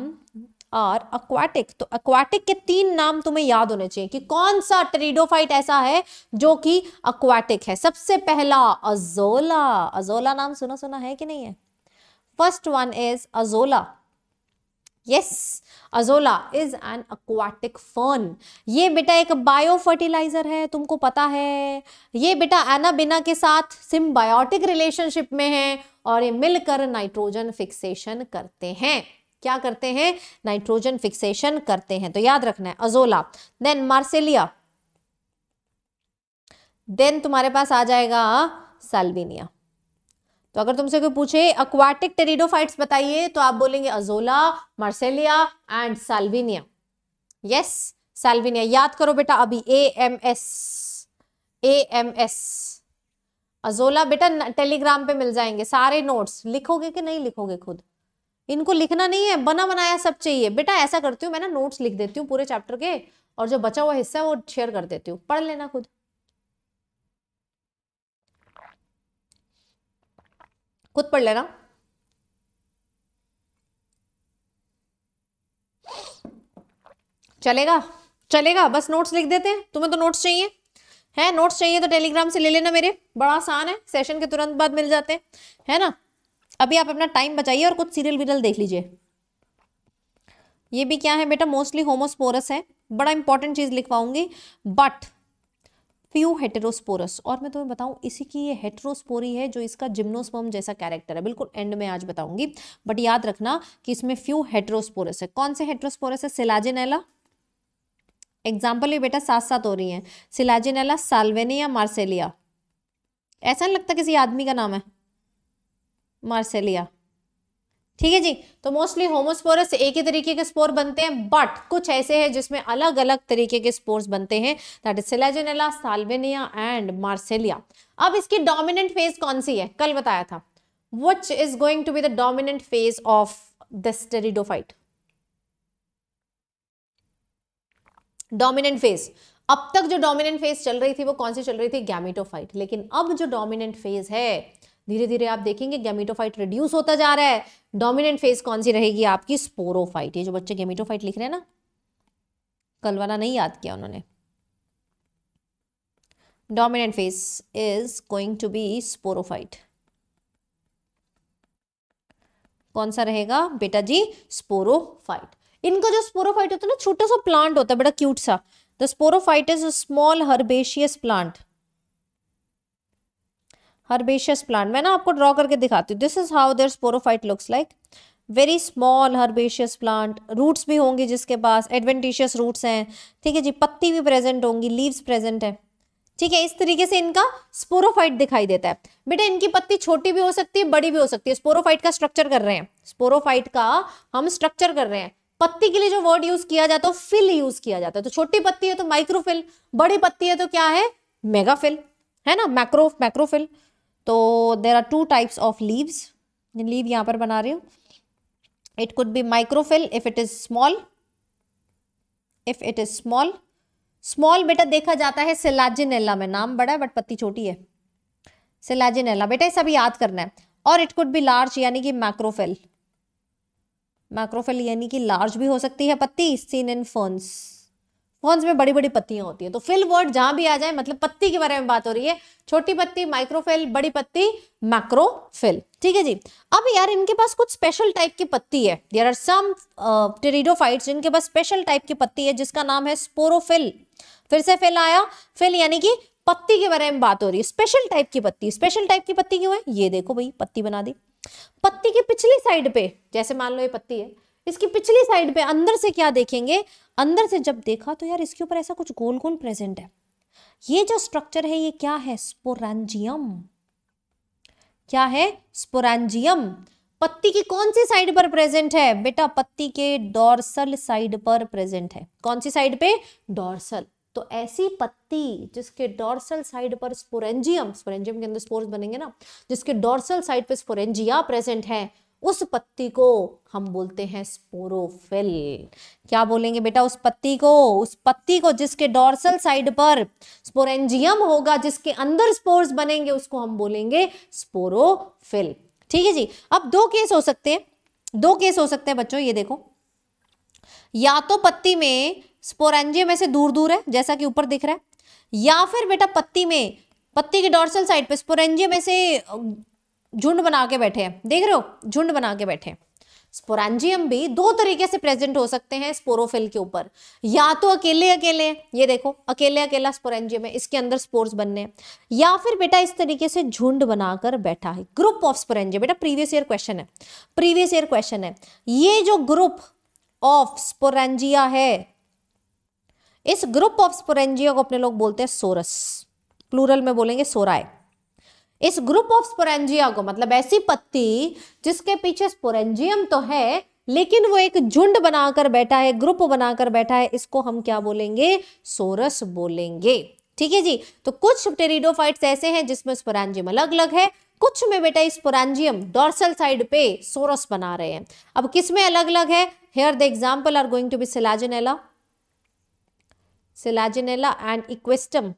आर अक्वाटिक तो अक्वाटिक के तीन नाम तुम्हें याद होने चाहिए कि कौन सा ट्रीडोफाइट ऐसा है जो कि अक्वाटिक है सबसे पहला अजोला अजोला नाम सुना सुना है कि नहीं है first one is Azolla yes Azolla is an aquatic fern ये बेटा एक बायो फर्टिलाइजर है तुमको पता है ये बेटा एनाबिना के साथ सिम्बायोटिक रिलेशनशिप में है और ये मिलकर नाइट्रोजन फिक्सेशन करते हैं क्या करते हैं नाइट्रोजन फिक्सेशन करते हैं तो याद रखना है अजोला देन मार्सेलिया देन तुम्हारे पास आ जाएगा सेल्बिनिया तो अगर तुमसे कोई पूछे अक्वाटिक टेरिडोफाइट्स बताइए तो आप बोलेंगे Azolla Marsilea and Salvinia yes Salvinia याद करो बेटा अभी A M S A M S Azolla बेटा टेलीग्राम पे मिल जाएंगे सारे नोट्स लिखोगे कि नहीं लिखोगे खुद इनको लिखना नहीं है बना बनाया सब चाहिए बेटा ऐसा करती हूँ मैं ना नोट्स लिख देती हूँ पूरे चैप्टर के और जो बचा हुआ हिस्सा है वो शेयर कर देती हूँ पढ़ लेना खुद खुद पढ़ लेना चलेगा चलेगा बस नोट्स लिख देते हैं तुम्हें तो नोट्स चाहिए है नोट्स चाहिए तो टेलीग्राम से ले लेना मेरे बड़ा आसान है सेशन के तुरंत बाद मिल जाते हैं है ना अभी आप अपना टाइम बचाइए और कुछ सीरियल वीरियल देख लीजिए ये भी क्या है बेटा मोस्टली होमोस्पोरस है बड़ा इंपॉर्टेंट चीज़ लिखवाऊंगी बट फ्यू हेटेरोस्पोरस और मैं तुम्हें बताऊं इसी की ये हेटेरोस्पोरी है जो इसका जिम्नोस्पर्म जैसा कैरेक्टर है बिल्कुल एंड में आज बताऊंगी बट याद रखना कि इसमें फ्यू हेटेरोस्पोरस है कौन से हेटेरोस्पोरस है सिलाजेनेला एग्जाम्पल ये बेटा साथ साथ हो रही है सिलाजेनेला साल्वेनिया मार्सेलिया ऐसा नहीं लगता किसी आदमी का नाम है मार्सेलिया ठीक है जी तो मोस्टली होमोस्पोरस एक ही तरीके के स्पोर बनते हैं बट कुछ ऐसे हैं जिसमें अलग अलग तरीके के स्पोर्स बनते हैं that is Selaginella Salvinia and Marsilea अब इसकी डोमिनेंट फेज कौन सी है कल बताया था which is going to be the dominant phase of the pteridophyte dominant phase अब तक जो डोमिनेंट फेज चल रही थी वो कौन सी चल रही थी गैमिटोफाइट लेकिन अब जो डोमिनेंट फेज है धीरे धीरे आप देखेंगे गेमिटोफाइट रिड्यूस होता जा रहा है डोमिनेंट फेज कौन सी रहेगी आपकी स्पोरोफाइट ये जो बच्चे गेमिटोफाइट लिख रहे हैं ना कल वाला नहीं याद किया उन्होंने dominant phase is going to be sporophyte कौन सा रहेगा बेटा जी स्पोरोफाइट इनका जो स्पोरोफाइट होता है ना छोटा सा प्लांट होता है बड़ा क्यूट सा the sporophyte is a small herbaceous plant herbaceous plant मैं ना आपको ड्रॉ करके दिखाती हूँ this is how their sporophyte looks like very small herbaceous plant roots भी होंगी जिसके पास एडवेंटिशियस रूट्स हैं ठीक है जी पत्ती भी प्रेजेंट होंगी लीव्स प्रेजेंट है ठीक है इस तरीके से इनका स्पोरोफाइट दिखाई देता है बेटा इनकी पत्ती छोटी भी हो सकती है बड़ी भी हो सकती है स्पोरोफाइट का स्ट्रक्चर कर रहे हैं स्पोरोफाइट का हम स्ट्रक्चर कर रहे हैं पत्ती के लिए जो वर्ड यूज किया जाता है फिल यूज किया जाता है तो छोटी पत्ती है तो माइक्रोफिल बड़ी पत्ती है तो क्या है मेगाफिल है ना मैक्रो मैक्रोफिल तो there are two types of leaves leaf यहाँ पर बना रही हूँ it could be microphyll if it is small if it is small small बेटा देखा जाता है सिलाजिनेला में नाम बड़ा है बट पत्ती छोटी है सिलाजिनेला बेटा ये सभी याद करना है और इट कुड बी लार्ज यानी कि मैक्रोफिल मैक्रोफिल यानी कि लार्ज भी हो सकती है पत्ती सीन इन फर्न्स फोन्स में बड़ी बड़ी पत्तियां होती हैं तो फिल वर्ड जहां भी आ जाए मतलब पत्ती के बारे में बात हो रही है छोटी पत्ती माइक्रोफिल बड़ी पत्ती मैक्रोफिल ठीक है जी अब यार इनके पास कुछ स्पेशल टाइप की पत्ती है देर आर सम टेरिडोफाइट्स जिनके पास स्पेशल टाइप की पत्ती है जिसका नाम है स्पोरोफिल फिर से फिल आया फिल यानी कि पत्ती के बारे में बात हो रही है स्पेशल टाइप की पत्ती स्पेशल टाइप की पत्ती क्यों है ये देखो भाई पत्ती बना दी पत्ती की पिछली साइड पे जैसे मान लो ये पत्ती है इसकी पिछली साइड पे अंदर से क्या देखेंगे अंदर से जब देखा तो यार इसके ऊपर ऐसा कुछ गोल गोल प्रेजेंट है ये जो स्ट्रक्चर है ये क्या है स्पोरेंजियम क्या है स्पोरेंजियम पत्ती की कौन सी साइड पर प्रेजेंट है बेटा पत्ती के डॉर्सल साइड पर प्रेजेंट है कौन सी साइड पे डॉर्सल तो ऐसी पत्ती जिसके डॉर्सल साइड पर स्पोरेंजियम स्पोरेंजियम के अंदर स्पोर्स बनेंगे ना जिसके डॉर्सल साइड पर स्पोरेंजिया प्रेजेंट है उस पत्ती को हम बोलते हैं स्पोरोफिल क्या बोलेंगे बेटा उस पत्ती को उस पत्ती को जिसके डॉर्सल साइड पर स्पोरेंजियम होगा जिसके अंदर स्पोर्स बनेंगे उसको हम बोलेंगे स्पोरोफिल ठीक है जी अब दो केस हो सकते हैं दो केस हो सकते हैं बच्चों ये देखो या तो पत्ती में स्पोरेंजियम ऐसे दूर दूर है जैसा कि ऊपर दिख रहा है या फिर बेटा पत्ती में पत्ती के डॉर्सल साइड पे स्पोरेंजियम ऐसे झुंड बना के बैठे हैं देख रहे हो झुंड बना के बैठे स्पोरेंजियम भी दो तरीके से प्रेजेंट हो सकते हैं स्पोरोफिल के ऊपर या तो अकेले अकेले ये देखो अकेले अकेला स्पोरेंजियम है इसके अंदर स्पोर्स बनने या फिर बेटा इस तरीके से झुंड बनाकर बैठा है ग्रुप ऑफ स्पोरेंजियम बेटा प्रीवियस ईयर क्वेश्चन है प्रीवियस ईयर क्वेश्चन है ये जो ग्रुप ऑफ स्पोरेंजिया है इस ग्रुप ऑफ स्पोरेंजिया को अपने लोग बोलते हैं सोरस प्लूरल में बोलेंगे सोराय इस ग्रुप ऑफ स्पोरेंजिया को मतलब ऐसी पत्ती जिसके पीछे स्पोरेंजियम तो है लेकिन वो एक झुंड बनाकर बैठा है ग्रुप बनाकर बैठा है इसको हम क्या बोलेंगे सोरस बोलेंगे ठीक है जी तो कुछ टेरिडोफाइट्स ऐसे हैं जिसमें स्पोरेंजियम अलग अलग है कुछ में बेटा स्पोरेंजियम डॉर्सल साइड पे सोरस बना रहे हैं अब किस में अलग अलग है here the example are going to be Selaginella Selaginella and Equisetum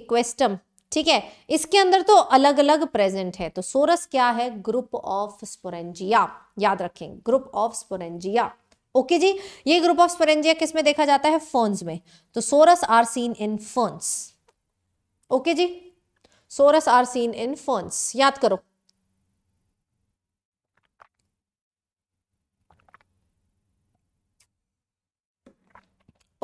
Equisetum ठीक है इसके अंदर तो अलग अलग प्रेजेंट है तो सोरस क्या है ग्रुप ऑफ स्पोरेंजिया याद रखें ग्रुप ऑफ स्पोरेंजिया ओके जी ये ग्रुप ऑफ स्पोरेंजिया किस में देखा जाता है फर्न्स में तो sorus are seen in ferns okay जी sorus are seen in ferns याद करो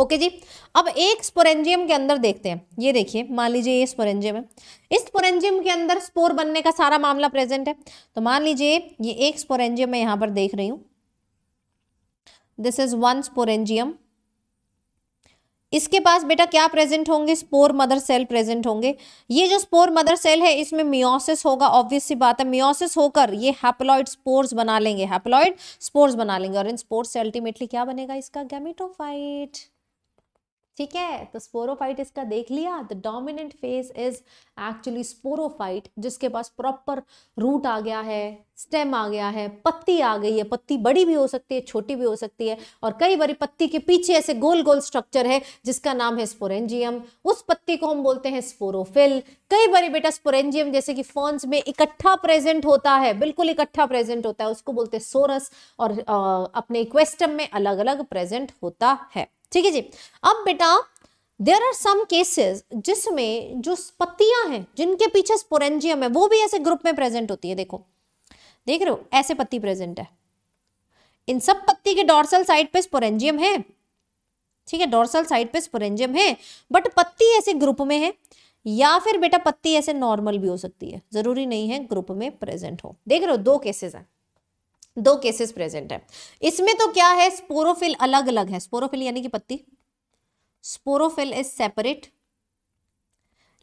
ओके जी अब एक स्पोरेंजियम के अंदर देखते हैं ये देखिए मान लीजिए ये स्पोरेंजियम है इस स्पोरेंजियम के अंदर स्पोर बनने का सारा मामला प्रेजेंट है तो मान लीजिए ये एक स्पोरेंजियम मैं यहां पर देख रही हूं दिस इज वन स्पोरेंजियम इसके पास बेटा क्या प्रेजेंट होंगे स्पोर मदर सेल प्रेजेंट होंगे ये जो स्पोर मदर सेल है इसमें मियोसिस होगा ऑब्वियस सी बात है मियोसिस होकर ये हैप्लॉइड स्पोर्स बना लेंगे हैप्लॉइड स्पोर्स बना लेंगे और इन स्पोर्स से अल्टीमेटली क्या बनेगा इसका गैमेटोफाइट ठीक है तो स्पोरोफाइट इसका देख लिया the dominant phase is actually sporophyte जिसके पास प्रॉपर रूट आ गया है स्टेम आ गया है पत्ती आ गई है पत्ती बड़ी भी हो सकती है छोटी भी हो सकती है और कई बार पत्ती के पीछे ऐसे गोल गोल स्ट्रक्चर है जिसका नाम है स्पोरेंजियम उस पत्ती को हम बोलते हैं स्पोरोफिल कई बार बेटा स्पोरेंजियम जैसे कि फर्न्स में इकट्ठा प्रेजेंट होता है बिल्कुल इकट्ठा प्रेजेंट होता है उसको बोलते हैं सोरस और आ, अपने इक्वेस्टम में अलग अलग प्रेजेंट होता है ठीक है जी अब बेटा देर आर सम केसेस जिसमें जो पत्तियां हैं जिनके पीछे स्पोरेंजियम है वो भी ऐसे ग्रुप में प्रेजेंट होती है देखो देख रहे हो ऐसे पत्ती प्रेजेंट है इन सब पत्ती के डॉर्सल साइड पे स्पोरेंजियम है ठीक है डॉर्सल साइड पे स्पोरेंजियम है बट पत्ती ऐसे ग्रुप में है या फिर बेटा पत्ती ऐसे नॉर्मल भी हो सकती है जरूरी नहीं है ग्रुप में प्रेजेंट हो देख रहे हो दो केसेस हैं दो केसेस प्रेजेंट है इसमें तो क्या है स्पोरोफिल अलग अलग है स्पोरोफिल यानी कि पत्ती स्पोरोफिल इज सेपरेट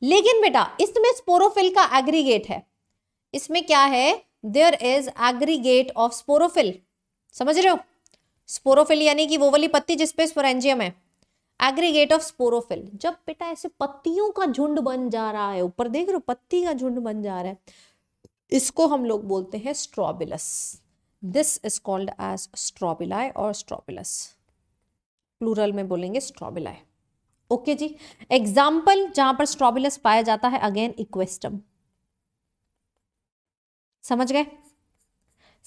लेकिन बेटा इसमें स्पोरोफिल का एग्रीगेट है इसमें क्या है there is aggregate of sporophyll समझ रहे हो स्पोरोफिल यानी कि वो वाली पत्ती जिसपे स्पोरेंजियम है एग्रीगेट ऑफ स्पोरोफिल जब बेटा ऐसे पत्तियों का झुंड बन जा रहा है ऊपर देख रहे हो पत्ती का झुंड बन जा रहा है इसको हम लोग बोलते हैं strobilus this is called as strobili और स्ट्रॉबिलस प्लूरल में बोलेंगे स्ट्रॉबिलाई ओके जी एग्जाम्पल जहां पर स्ट्रॉबिलस पाया जाता है अगेन इक्वेस्टम समझ गए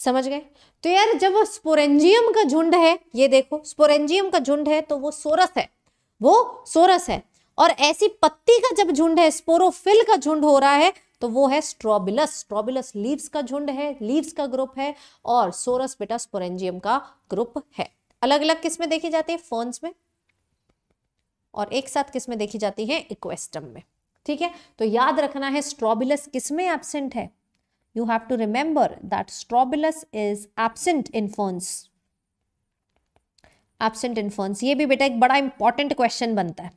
समझ गए तो यार जब वो स्पोरेंजियम का झुंड है ये देखो स्पोरेंजियम का झुंड है तो वो सोरस है वो सोरस है और ऐसी पत्ती का जब झुंड है स्पोरोफिल का झुंड हो रहा है तो वो है स्ट्रॉबिलस स्ट्रॉबिलस लीव्स का झुंड है लीव्स का ग्रुप है और सोरस बेटा स्पोरेंजियम का ग्रुप है अलग अलग किस्में देखी जाती है फर्न्स में और एक साथ किस्में देखी जाती है इक्वेस्टम में ठीक है तो याद रखना है स्ट्रॉबिलस किसमें एबसेंट है you have to remember that strobilus is absent in ferns absent in ferns ये भी बेटा एक बड़ा इंपॉर्टेंट क्वेश्चन बनता है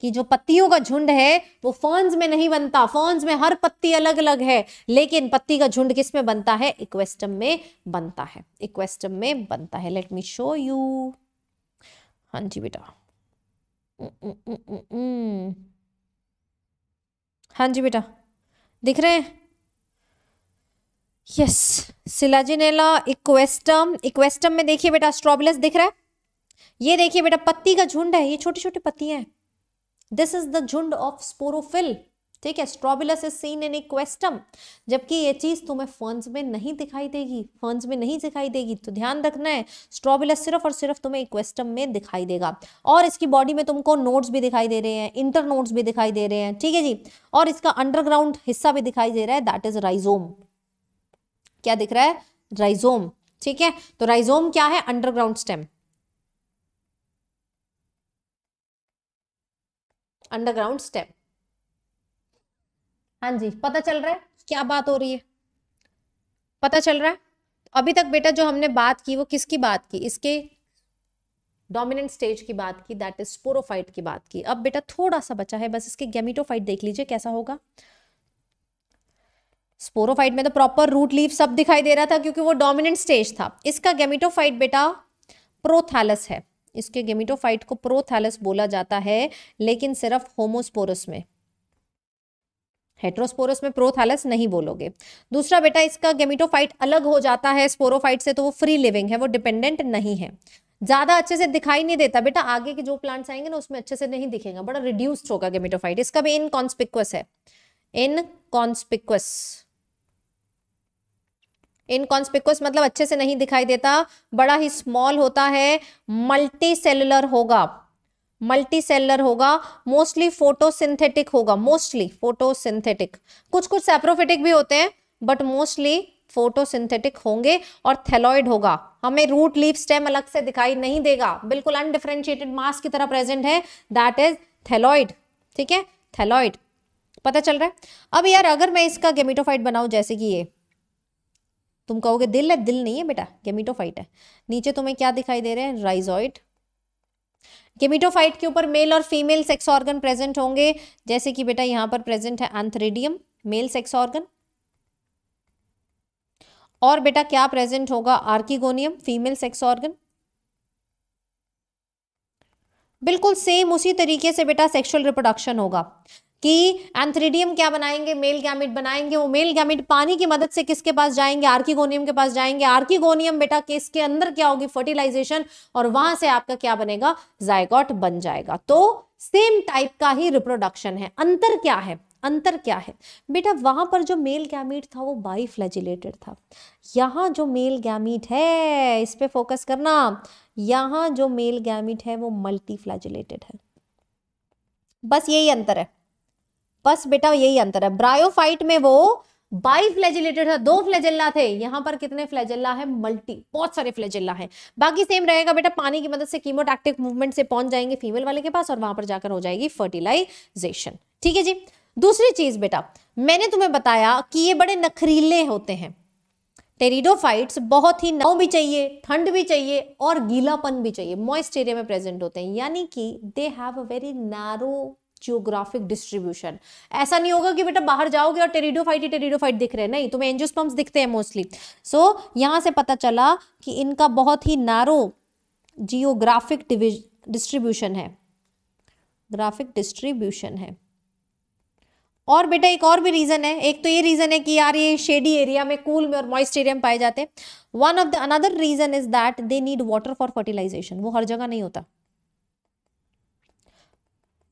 कि जो पत्तियों का झुंड है वो फर्न्स में नहीं बनता फर्न्स में हर पत्ती अलग अलग है लेकिन पत्ती का झुंड किस में बनता है इक्वेस्टम में बनता है इक्वेस्टम में बनता है लेट मी शो यू हाँ जी बेटा हाँ जी बेटा दिख रहे हैं यस सिलाजिनेला इक्वेस्टम इक्वेस्टम में देखिए बेटा स्ट्रॉबलेस दिख रहा है ये देखिए बेटा पत्ती का झुंड है ये छोटी छोटी पत्तियां हैं दिस इज द झुंड ऑफ स्पोरोफिल ठीक है strobilus is seen in Equisetum जबकि ये चीज तुम्हें फर्न्स में नहीं दिखाई देगी फर्न्स में नहीं दिखाई देगी तो ध्यान रखना है स्ट्रॉबिलस सिर्फ और सिर्फ तुम्हें इक्वेस्टम में दिखाई देगा और इसकी बॉडी में तुमको नोट्स भी दिखाई दे रहे हैं इंटर नोट्स भी दिखाई दे रहे हैं ठीक है जी और इसका अंडरग्राउंड हिस्सा भी दिखाई दे रहा है दैट इज राइजोम क्या दिख रहा है राइजोम ठीक है तो राइजोम क्या है अंडरग्राउंड स्टेम अंडरग्राउंड स्टेप हाँ जी पता चल रहा है क्या बात हो रही है पता चल रहा है अभी तक बेटा जो हमने बात की वो किसकी बात की इसके डोमिनेंट स्टेज की बात की दैट इज स्पोरोफाइट की बात की अब बेटा थोड़ा सा बचा है बस इसके गेमिटोफाइट देख लीजिए कैसा होगा स्पोरोफाइट में तो प्रॉपर रूट लीव सब दिखाई दे रहा था क्योंकि वो डोमिनेंट स्टेज था इसका गेमिटोफाइट बेटा प्रोथैलस है इसके गेमिटोफाइट को प्रोथैलस बोला जाता है लेकिन सिर्फ होमोस्पोरस में हेट्रोस्पोरस में प्रोथैलस नहीं बोलोगे दूसरा बेटा इसका गेमिटोफाइट अलग हो जाता है स्पोरोफाइट से तो वो फ्री लिविंग है वो डिपेंडेंट नहीं है ज्यादा अच्छे से दिखाई नहीं देता बेटा आगे के जो प्लांट्स आएंगे ना उसमें अच्छे से नहीं दिखेगा बड़ा रिड्यूस्ड होगा गेमिटोफाइट इसका भी इनकॉन्सपिक्वस है इनकॉन्सपिक्वस इनकॉन्स्पिकस मतलब अच्छे से नहीं दिखाई देता बड़ा ही स्मॉल होता है मल्टी सेलुलर होगा मल्टी सेलर होगा मोस्टली फोटोसिंथेटिक होगा मोस्टली फोटोसिंथेटिक कुछ कुछ सेप्रोफिटिक भी होते हैं बट मोस्टली फोटोसिंथेटिक होंगे और थैलॉइड होगा हमें रूट लीफ स्टेम अलग से दिखाई नहीं देगा बिल्कुल अनडिफ्रेंशिएटेड मास की तरह प्रेजेंट है दैट इज थैलॉइड ठीक है थैलॉइड पता चल रहा है अब यार अगर मैं इसका गेमिटोफाइट बनाऊं जैसे कि ये तुम कहोगे दिल है दिल नहीं है बेटा गेमिटोफाइट है नीचे तुम्हें क्या दिखाई दे रहे हैं राइजॉइड गेमिटोफाइट के ऊपर मेल और फीमेल सेक्स ऑर्गन प्रेजेंट होंगे जैसे कि बेटा यहाँ पर प्रेजेंट है एंथरेडियम मेल सेक्स ऑर्गन और बेटा क्या प्रेजेंट होगा आर्किगोनियम फीमेल सेक्स ऑर्गन बिल्कुल सेम उसी तरीके से बेटा सेक्सुअल रिप्रोडक्शन होगा कि एंथ्रीडियम क्या बनाएंगे मेल गैमिट बनाएंगे वो मेल गैमिट पानी की मदद से किसके पास जाएंगे आर्किगोनियम के पास जाएंगे आर्किगोनियम बेटा केस के अंदर क्या होगी फर्टिलाइजेशन और वहां से आपका क्या बनेगा जायकॉट बन जाएगा तो सेम टाइप का ही रिप्रोडक्शन है अंतर क्या है अंतर क्या है बेटा वहां पर जो मेल गैमिट था वो बाई फ्लैजिलेटेड था यहाँ जो मेल गैमिट है इस पर फोकस करना यहाँ जो मेल गैमिट है वो मल्टी फ्लैजिलेटेड है बस यही अंतर है बस बेटा यही अंतर है ब्रायोफाइट में वो बाई फ्लैजिलेटेड था दो फ्लैजिल्ला थे यहां पर कितने फ्लैजिल्ला है मल्टी बहुत सारे फ्लैजिल्ला है बाकी सेम रहेगा बेटा पानी की मदद से कीमोटैक्टिक मूवमेंट से पहुंच जाएंगे फीमेल वाले के पास और वहां पर जाकर हो जाएगी फर्टिलाइजेशन ठीक है जी दूसरी चीज बेटा मैंने तुम्हें बताया कि ये बड़े नखरीले होते हैं टेरिडोफाइट्स बहुत ही नाव भी चाहिए ठंड भी चाहिए और गीलापन भी चाहिए मॉइस्ट एरिया में प्रेजेंट होते हैं यानी कि they have a very narrow geographic distribution ऐसा नहीं होगा कि बेटा बाहर जाओगे और टेरिडोफाइट ही टेरिडोफाइट दिख रहे हैं नहीं तुम्हें एंजियोस्पम्स दिखते हैं मोस्टली सो so, यहाँ से पता चला कि इनका बहुत ही नारो जियोग्राफिक डिस्ट्रीब्यूशन है ग्राफिक डिस्ट्रीब्यूशन है और बेटा एक और भी रीज़न है एक तो ये रीज़न है कि यार ये शेडी एरिया में कूल में और मॉइस्ट एरिया में पाए जाते हैं one of the another reason is that they need water for fertilization वो हर जगह नहीं होता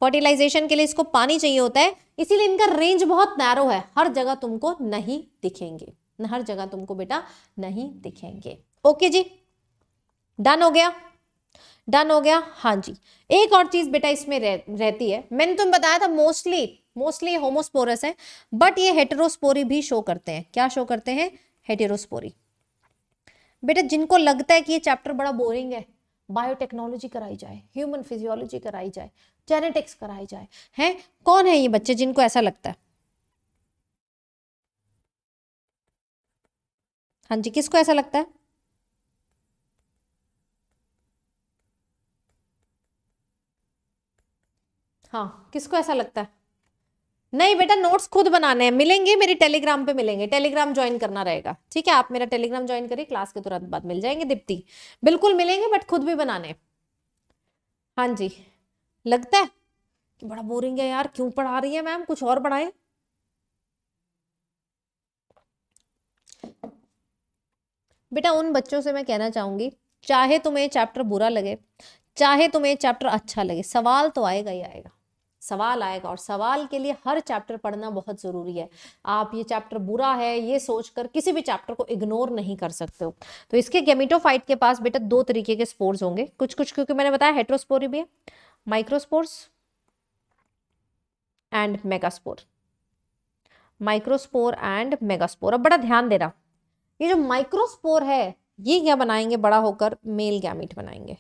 फर्टिलाइजेशन के लिए इसको पानी चाहिए होता है इसीलिए इनका रेंज बहुत नैरो है हर जगह तुमको नहीं दिखेंगे हर जगह तुमको बेटा नहीं दिखेंगे ओके जी डन हो गया डन हो गया हाँ जी एक और चीज बेटा इसमें रह, रहती है मैंने तुम तो बताया था मोस्टली मोस्टली होमोस्पोरस है बट ये हेटेरोस्पोरी भी शो करते हैं क्या शो करते हैं हेटेरोस्पोरी बेटा जिनको लगता है कि ये चैप्टर बड़ा बोरिंग है बायोटेक्नोलॉजी कराई जाए ह्यूमन फिजियोलॉजी कराई जाए जेनेटिक्स कराई जाए हैं कौन है ये बच्चे जिनको ऐसा लगता है हाँ जी किसको ऐसा लगता है हाँ किसको ऐसा लगता है नहीं बेटा नोट्स खुद बनाने हैं मिलेंगे मेरे टेलीग्राम पे मिलेंगे टेलीग्राम ज्वाइन करना रहेगा ठीक है आप मेरा टेलीग्राम ज्वाइन करिए क्लास के तुरंत बाद मिल जाएंगे दीप्ति बिल्कुल मिलेंगे बट खुद भी बनाने हाँ जी लगता है कि बड़ा बोरिंग है यार क्यों पढ़ा रही है मैम कुछ और पढ़ाए बेटा उन बच्चों से मैं कहना चाहूंगी चाहे तुम्हें चैप्टर बुरा लगे चाहे तुम्हें चैप्टर अच्छा लगे सवाल तो आएगा ही आएगा सवाल आएगा और सवाल के लिए हर चैप्टर पढ़ना बहुत ज़रूरी है आप ये चैप्टर बुरा है ये सोचकर किसी भी चैप्टर को इग्नोर नहीं कर सकते हो तो इसके गेमिटोफाइट के पास बेटा दो तरीके के स्पोर्स होंगे कुछ कुछ क्योंकि मैंने बताया हेट्रोस्पोरी भी है microspores and megaspore microspore and megaspore अब बड़ा ध्यान देना ये जो माइक्रोस्पोर है ये क्या बनाएंगे बड़ा होकर मेल गैमिट बनाएंगे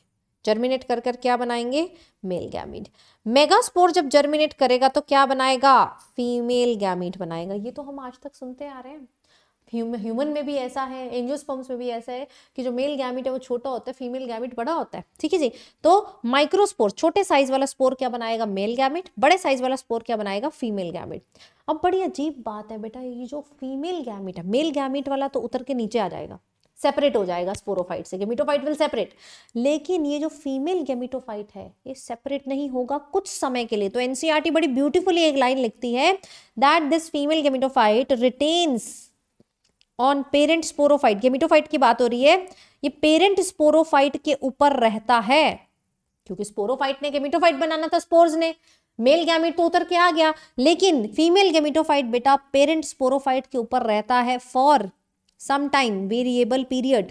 जर्मिनेट कर कर क्या बनाएंगे मेल गैमीट मेगास्पोर जब जर्मिनेट करेगा तो क्या बनाएगा फीमेल गैमिट बनाएगा ये तो हम आज तक सुनते आ रहे हैं ह्यूमन में भी ऐसा है एंजियोस्पर्म्स में भी ऐसा है कि जो मेल गैमिट है वो छोटा होता है फीमेल गैमिट बड़ा होता है ठीक है जी तो माइक्रोस्पोर छोटे साइज वाला स्पोर क्या बनाएगा मेल गैमिट बड़े साइज वाला स्पोर क्या बनाएगा फीमेल गैमिट अब बड़ी अजीब बात है बेटा ये जो फीमेल गैमिट है मेल गैमिट वाला तो उतर के नीचे आ जाएगा सेपरेट हो जाएगा स्पोरोफाइट से गेमिटोफाइट विल सेपरेट लेकिन ये जो फीमेल गेमिटोफाइट है ये सेपरेट नहीं होगा कुछ समय के लिए तो एनसीईआरटी e बड़ी ब्यूटीफुली एक लाइन लिखती है that this female gametophyte retains on parent sporophyte gametophyte की बात हो रही है ये पेरेंट स्पोरोफाइट के ऊपर रहता है क्योंकि स्पोरोफाइट ने गेमिटोफाइट बनाना था स्पोर्स ने मेल गैमिट तो उतर के आ गया लेकिन फीमेल गेमिटोफाइट बेटा पेरेंट स्पोरोफाइट के ऊपर रहता है for some time variable period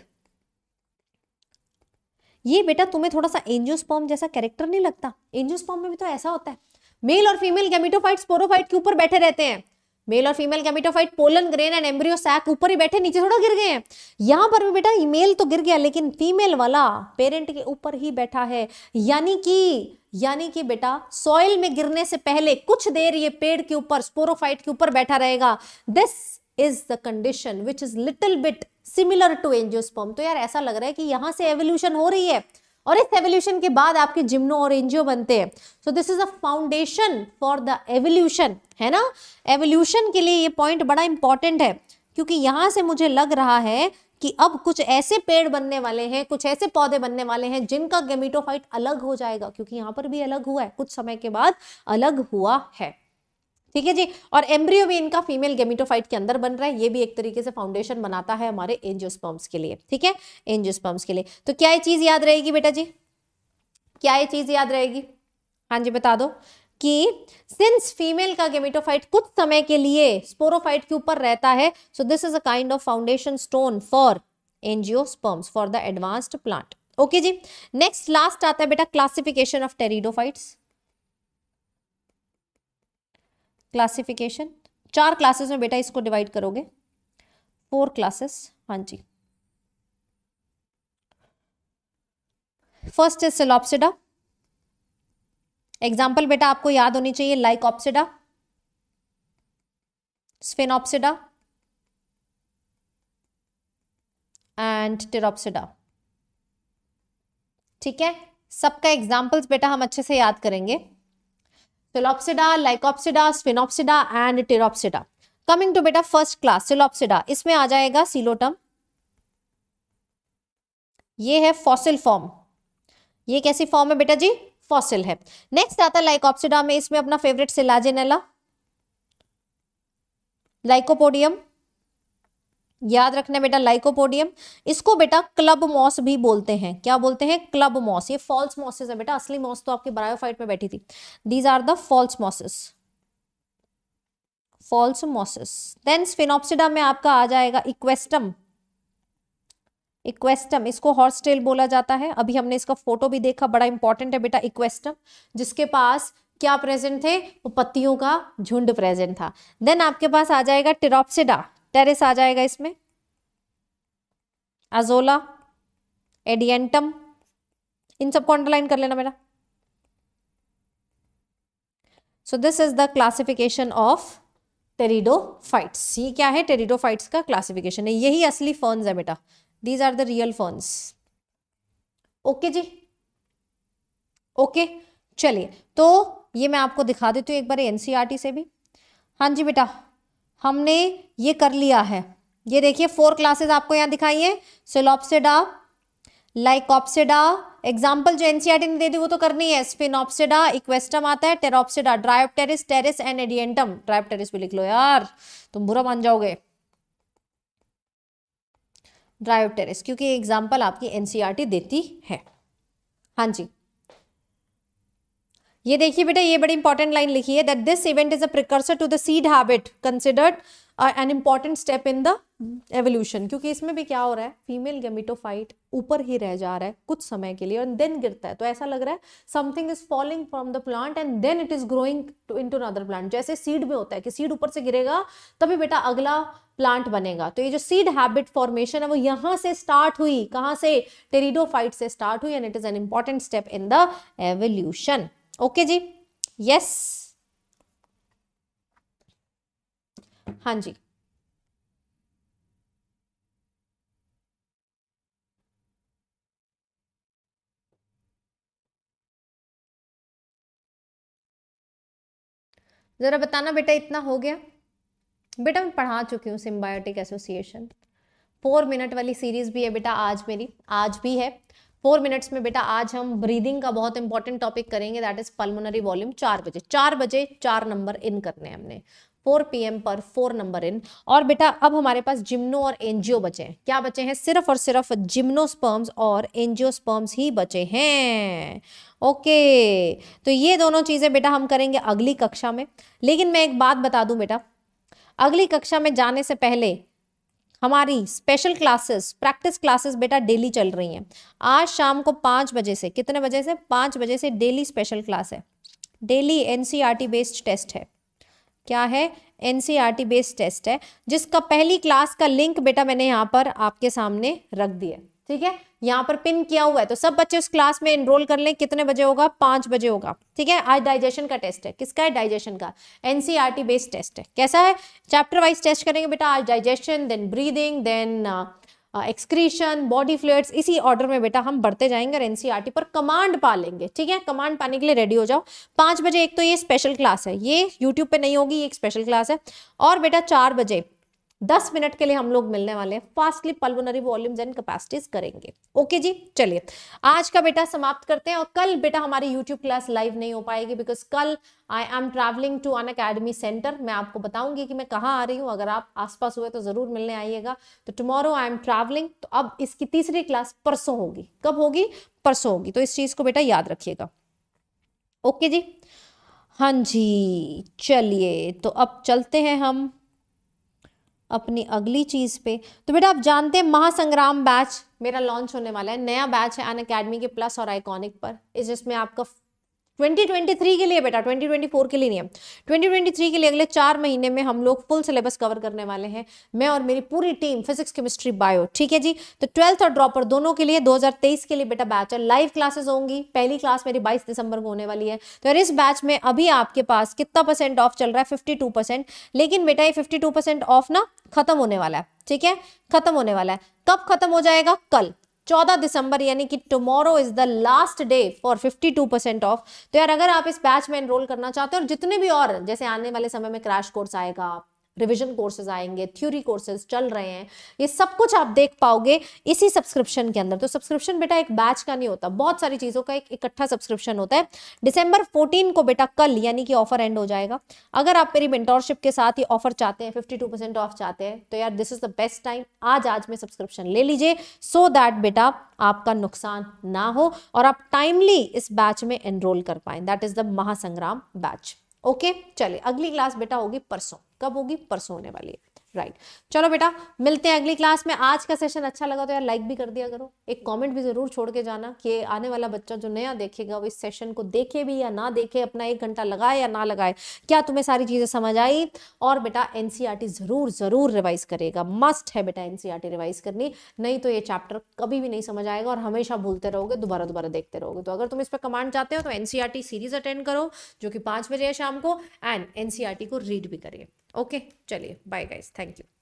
ये बेटा तुम्हें थोड़ा सा एंजियोस्पर्म जैसा कैरेक्टर नहीं लगता एंजियोस्पर्म में भी तो ऐसा होता है मेल और फीमेल गैमिटोफाइट स्पोरोफाइट के ऊपर बैठे रहते हैं मेल और female gametophyte pollen grain and embryo sac ऊपर ही बैठे नीचे थोड़ा गिर गए हैं यहाँ पर भी बेटा मेल तो गिर गया लेकिन फीमेल वाला पेरेंट के ऊपर ही बैठा है यानी कि यानी कि बेटा सॉइल में गिरने से पहले कुछ देर ये पेड़ के ऊपर स्पोरोफाइट के ऊपर बैठा रहेगा this is the condition which is little bit similar to angiosperm तो यार ऐसा लग रहा है कि यहां से एवोल्यूशन हो रही है और इस एवोल्यूशन के बाद आपके जिम्नो और एंजियो बनते हैं so this is a foundation for the evolution है ना एवोल्यूशन के लिए ये पॉइंट बड़ा इंपॉर्टेंट है क्योंकि यहां से मुझे लग रहा है कि अब कुछ ऐसे पेड़ बनने वाले हैं कुछ ऐसे पौधे बनने वाले हैं जिनका गेमिटोफाइट अलग हो जाएगा क्योंकि यहां पर भी अलग हुआ है कुछ समय के बाद अलग हुआ है ठीक है जी और एम्ब्रियो भी इनका फीमेल गेमिटोफाइट के अंदर बन रहा है ये भी एक तरीके से फाउंडेशन बनाता है हमारे एंजियोस्पर्म्स के लिए ठीक है एंजियोस्पर्म्स के लिए तो क्या ये चीज़ याद रहेगी बेटा जी क्या ये चीज़ याद रहेगी हाँ जी बता दो कि सिंस फीमेल का गेमिटोफाइट कुछ समय के लिए स्पोरोफाइट के ऊपर रहता है so this is a kind of foundation stone for angiosperms for the advanced plant okay जी नेक्स्ट लास्ट आता है बेटा क्लासिफिकेशन ऑफ टेरिडोफाइट्स क्लासिफिकेशन चार क्लासेस में बेटा इसको डिवाइड करोगे फोर क्लासेस हाँ जी फर्स्ट इज सिलोप्सिडा एग्जाम्पल बेटा आपको याद होनी चाहिए Lycopsida Sphenopsida and Pteropsida ठीक है सबका एग्जाम्पल्स बेटा हम अच्छे से याद करेंगे Telopsida, Lycopsida Sphenopsida and Pteropsida coming to बेटा फर्स्ट क्लास सिलोप्सिडा इसमें आ जाएगा सिलोटम ये है फॉसिल फॉर्म ये कैसी फॉर्म है बेटा जी फॉसिल है नेक्स्ट आता है लाइकोप्सिडा में इसमें अपना फेवरेट सिलाजेनेला लाइकोपोडियम याद रखना बेटा लाइकोपोडियम इसको बेटा क्लब मॉस भी बोलते हैं क्या बोलते हैं क्लब मॉस ये फॉल्स मॉसेस है बेटा असली मॉस तो आपकी ब्रायोफाइट में बैठी थी these are the false mosses false mosses then Sphenopsida में आपका आ जाएगा इक्वेस्टम इक्वेस्टम इसको हॉर्स टेल बोला जाता है अभी हमने इसका फोटो भी देखा बड़ा इंपॉर्टेंट है बेटा इक्वेस्टम जिसके पास क्या प्रेजेंट थे वो पत्तियों का झुंड प्रेजेंट था देन आपके पास आ जाएगा टिरोप्सिडा टेरेस आ जाएगा इसमें अजोला एडियंटम इन सबको अंडरलाइन कर लेना मेरा so this is the classification of फाइट्स ये क्या है टेरिडो फाइट्स का क्लासिफिकेशन है यही असली फर्न्स है बेटा these are the real ferns okay जी ओके चलिए तो ये मैं आपको दिखा देती हूँ एक बार एनसीईआरटी e से भी हाँ जी बेटा हमने ये कर लिया है ये देखिए फोर क्लासेस आपको यहाँ दिखाई है सिलोप्सिडा लाइकॉप्सिडा एग्जाम्पल जो एनसीआरटी e ने दे दी वो तो करनी है स्पिनोप्सिडा इक्वेस्टम आता है Pteropsida Dryopteris and Adiantum Dryopteris भी लिख लो यार तुम बुरा मान जाओगे टेरिस क्योंकि एग्जाम्पल आपकी एनसीआरटी e देती है हाँ जी ये देखिए बेटा ये बड़ी इंपॉर्टेंट लाइन लिखी है that this event is a precursor to the seed habit considered an important step in the evolution क्योंकि इसमें भी क्या हो रहा है फीमेल गेमिटोफाइट ऊपर ही रह जा रहा है कुछ समय के लिए और देन गिरता है तो ऐसा लग रहा है something is falling from the plant and then it is growing into another plant जैसे सीड में होता है कि सीड ऊपर से गिरेगा तभी बेटा अगला प्लांट बनेगा तो ये जो सीड हैबिट फॉर्मेशन है वो यहाँ से स्टार्ट हुई कहाँ से टेरिडोफाइट से स्टार्ट हुई and it is an important step in the evolution okay जी यस हाँ जी ज़रा बताना बेटा इतना हो गया बेटा मैं पढ़ा चुकी हूँ सिम्बायोटिक एसोसिएशन फोर मिनट वाली सीरीज़ भी है बेटा आज मेरी आज भी है फोर मिनट्स में बेटा आज हम ब्रीदिंग का बहुत इंपॉर्टेंट टॉपिक करेंगे दैट इज पल्मोनरी वॉल्यूम चार बजे चार बजे चार नंबर इन करने हैं हमने 4 पीएम पर 4 नंबर इन और बेटा अब हमारे पास जिम्नो और एनजीओ बचे हैं क्या बचे हैं सिर्फ और सिर्फ जिम्नो स्पर्म्स और एनजीओ स्पर्म्स ही बचे हैं ओके तो ये दोनों चीज़ें बेटा हम करेंगे अगली कक्षा में लेकिन मैं एक बात बता दूं बेटा अगली कक्षा में जाने से पहले हमारी स्पेशल क्लासेस प्रैक्टिस क्लासेस बेटा डेली चल रही हैं आज शाम को पाँच बजे से कितने बजे से पाँच बजे से डेली स्पेशल क्लास है डेली एन बेस्ड टेस्ट है क्या है एन बेस्ड टेस्ट है जिसका पहली क्लास का लिंक बेटा मैंने यहाँ पर आपके सामने रख दिया ठीक है यहाँ पर पिन किया हुआ है तो सब बच्चे उस क्लास में एनरोल कर लें कितने बजे होगा पांच बजे होगा ठीक है आज डाइजेशन का टेस्ट है किसका है डाइजेशन का एनसीईआरटी बेस्ड टेस्ट है कैसा है चैप्टर वाइज टेस्ट करेंगे बेटा आज digestion then breathing then excretion body fluids इसी ऑर्डर में बेटा हम बढ़ते जाएंगे और एनसीईआरटी e पर कमांड पा लेंगे ठीक है कमांड पाने के लिए रेडी हो जाओ पाँच बजे एक तो ये स्पेशल क्लास है ये यूट्यूब पे नहीं होगी ये एक स्पेशल क्लास है और बेटा चार बजे दस मिनट के लिए हम लोग मिलने वाले हैं fastly pulmonary volumes and capacities करेंगे ओके जी चलिए आज का बेटा समाप्त करते हैं और कल बेटा हमारी यूट्यूब क्लास लाइव नहीं हो पाएगी बिकॉज कल I am travelling to Unacademy centre मैं आपको बताऊंगी कि मैं कहाँ आ रही हूँ अगर आप आसपास हुए तो ज़रूर मिलने आइएगा तो टुमारो आई एम ट्रैवलिंग तो अब इसकी तीसरी क्लास परसों होगी कब होगी परसों होगी तो इस चीज़ को बेटा याद रखिएगा ओके जी हाँ जी चलिए तो अब चलते हैं हम अपनी अगली चीज़ पे तो बेटा आप जानते हैं महासंग्राम बैच मेरा लॉन्च होने वाला है नया बैच है अन अकेडमी के प्लस और आइकॉनिक पर इस जिसमें आपका 2023 के लिए बेटा 2024 के लिए नहीं है 2023 के लिए अगले चार महीने में हम लोग फुल सिलेबस कवर करने वाले हैं मैं और मेरी पूरी टीम फिजिक्स केमिस्ट्री बायो ठीक है जी तो ट्वेल्थ और ड्रॉपर दोनों के लिए 2023 के लिए बेटा बैच और लाइव क्लासेस होंगी पहली क्लास मेरी 22 दिसंबर को होने वाली है तो यार इस बैच में अभी आपके पास कितना परसेंट ऑफ चल रहा है फिफ्टी लेकिन बेटा ये फिफ्टी ऑफ ना खत्म होने वाला है ठीक है खत्म होने वाला है कब खत्म हो जाएगा कल 14 दिसंबर यानी कि tomorrow is the last day for 52 percent off तो यार अगर आप इस बैच में एनरोल करना चाहते हो और जितने भी और जैसे आने वाले समय में क्रैश कोर्स आएगा रिविजन कोर्सेज आएंगे थ्योरी कोर्सेज चल रहे हैं ये सब कुछ आप देख पाओगे इसी सब्सक्रिप्शन के अंदर तो सब्सक्रिप्शन बेटा एक बैच का नहीं होता बहुत सारी चीज़ों का एक इकट्ठा सब्सक्रिप्शन होता है दिसंबर 14 को बेटा कल यानी कि ऑफर एंड हो जाएगा अगर आप मेरी मेंटोरशिप के साथ ही ऑफर चाहते हैं फिफ्टी टू परसेंट ऑफ चाहते हैं तो यार this is the best time आज आज में सब्सक्रिप्शन ले लीजिए सो दैट बेटा आपका नुकसान ना हो और आप टाइमली इस बैच में एनरोल कर पाए that is the Mahasangram batch okay चले अगली क्लास बेटा होगी परसों कब होगी परसों होने वाली है राइट right. चलो बेटा मिलते हैं अगली क्लास में आज का सेशन अच्छा लगा तो यार लाइक भी कर दिया करो एक कमेंट भी जरूर छोड़ के जाना कि आने वाला बच्चा जो नया देखेगा वो इस सेशन को देखे भी या ना देखे अपना एक घंटा लगाए या ना लगाए क्या तुम्हें सारी चीज़ें समझ आई और बेटा एनसीईआरटी e ज़रूर ज़रूर रिवाइज करेगा मस्ट है बेटा एन रिवाइज e करनी नहीं तो ये चैप्टर कभी भी नहीं समझ आएगा और हमेशा भूलते रहोगे दोबारा दोबारा देखते रहोगे तो अगर तुम इस पर कमांड चाहते हो तो एनसीआरटी सीरीज़ अटेंड करो जो कि पांच बजे है शाम को एंड एन e को रीड भी करिए ओके चलिए बाय गाइज थैंक यू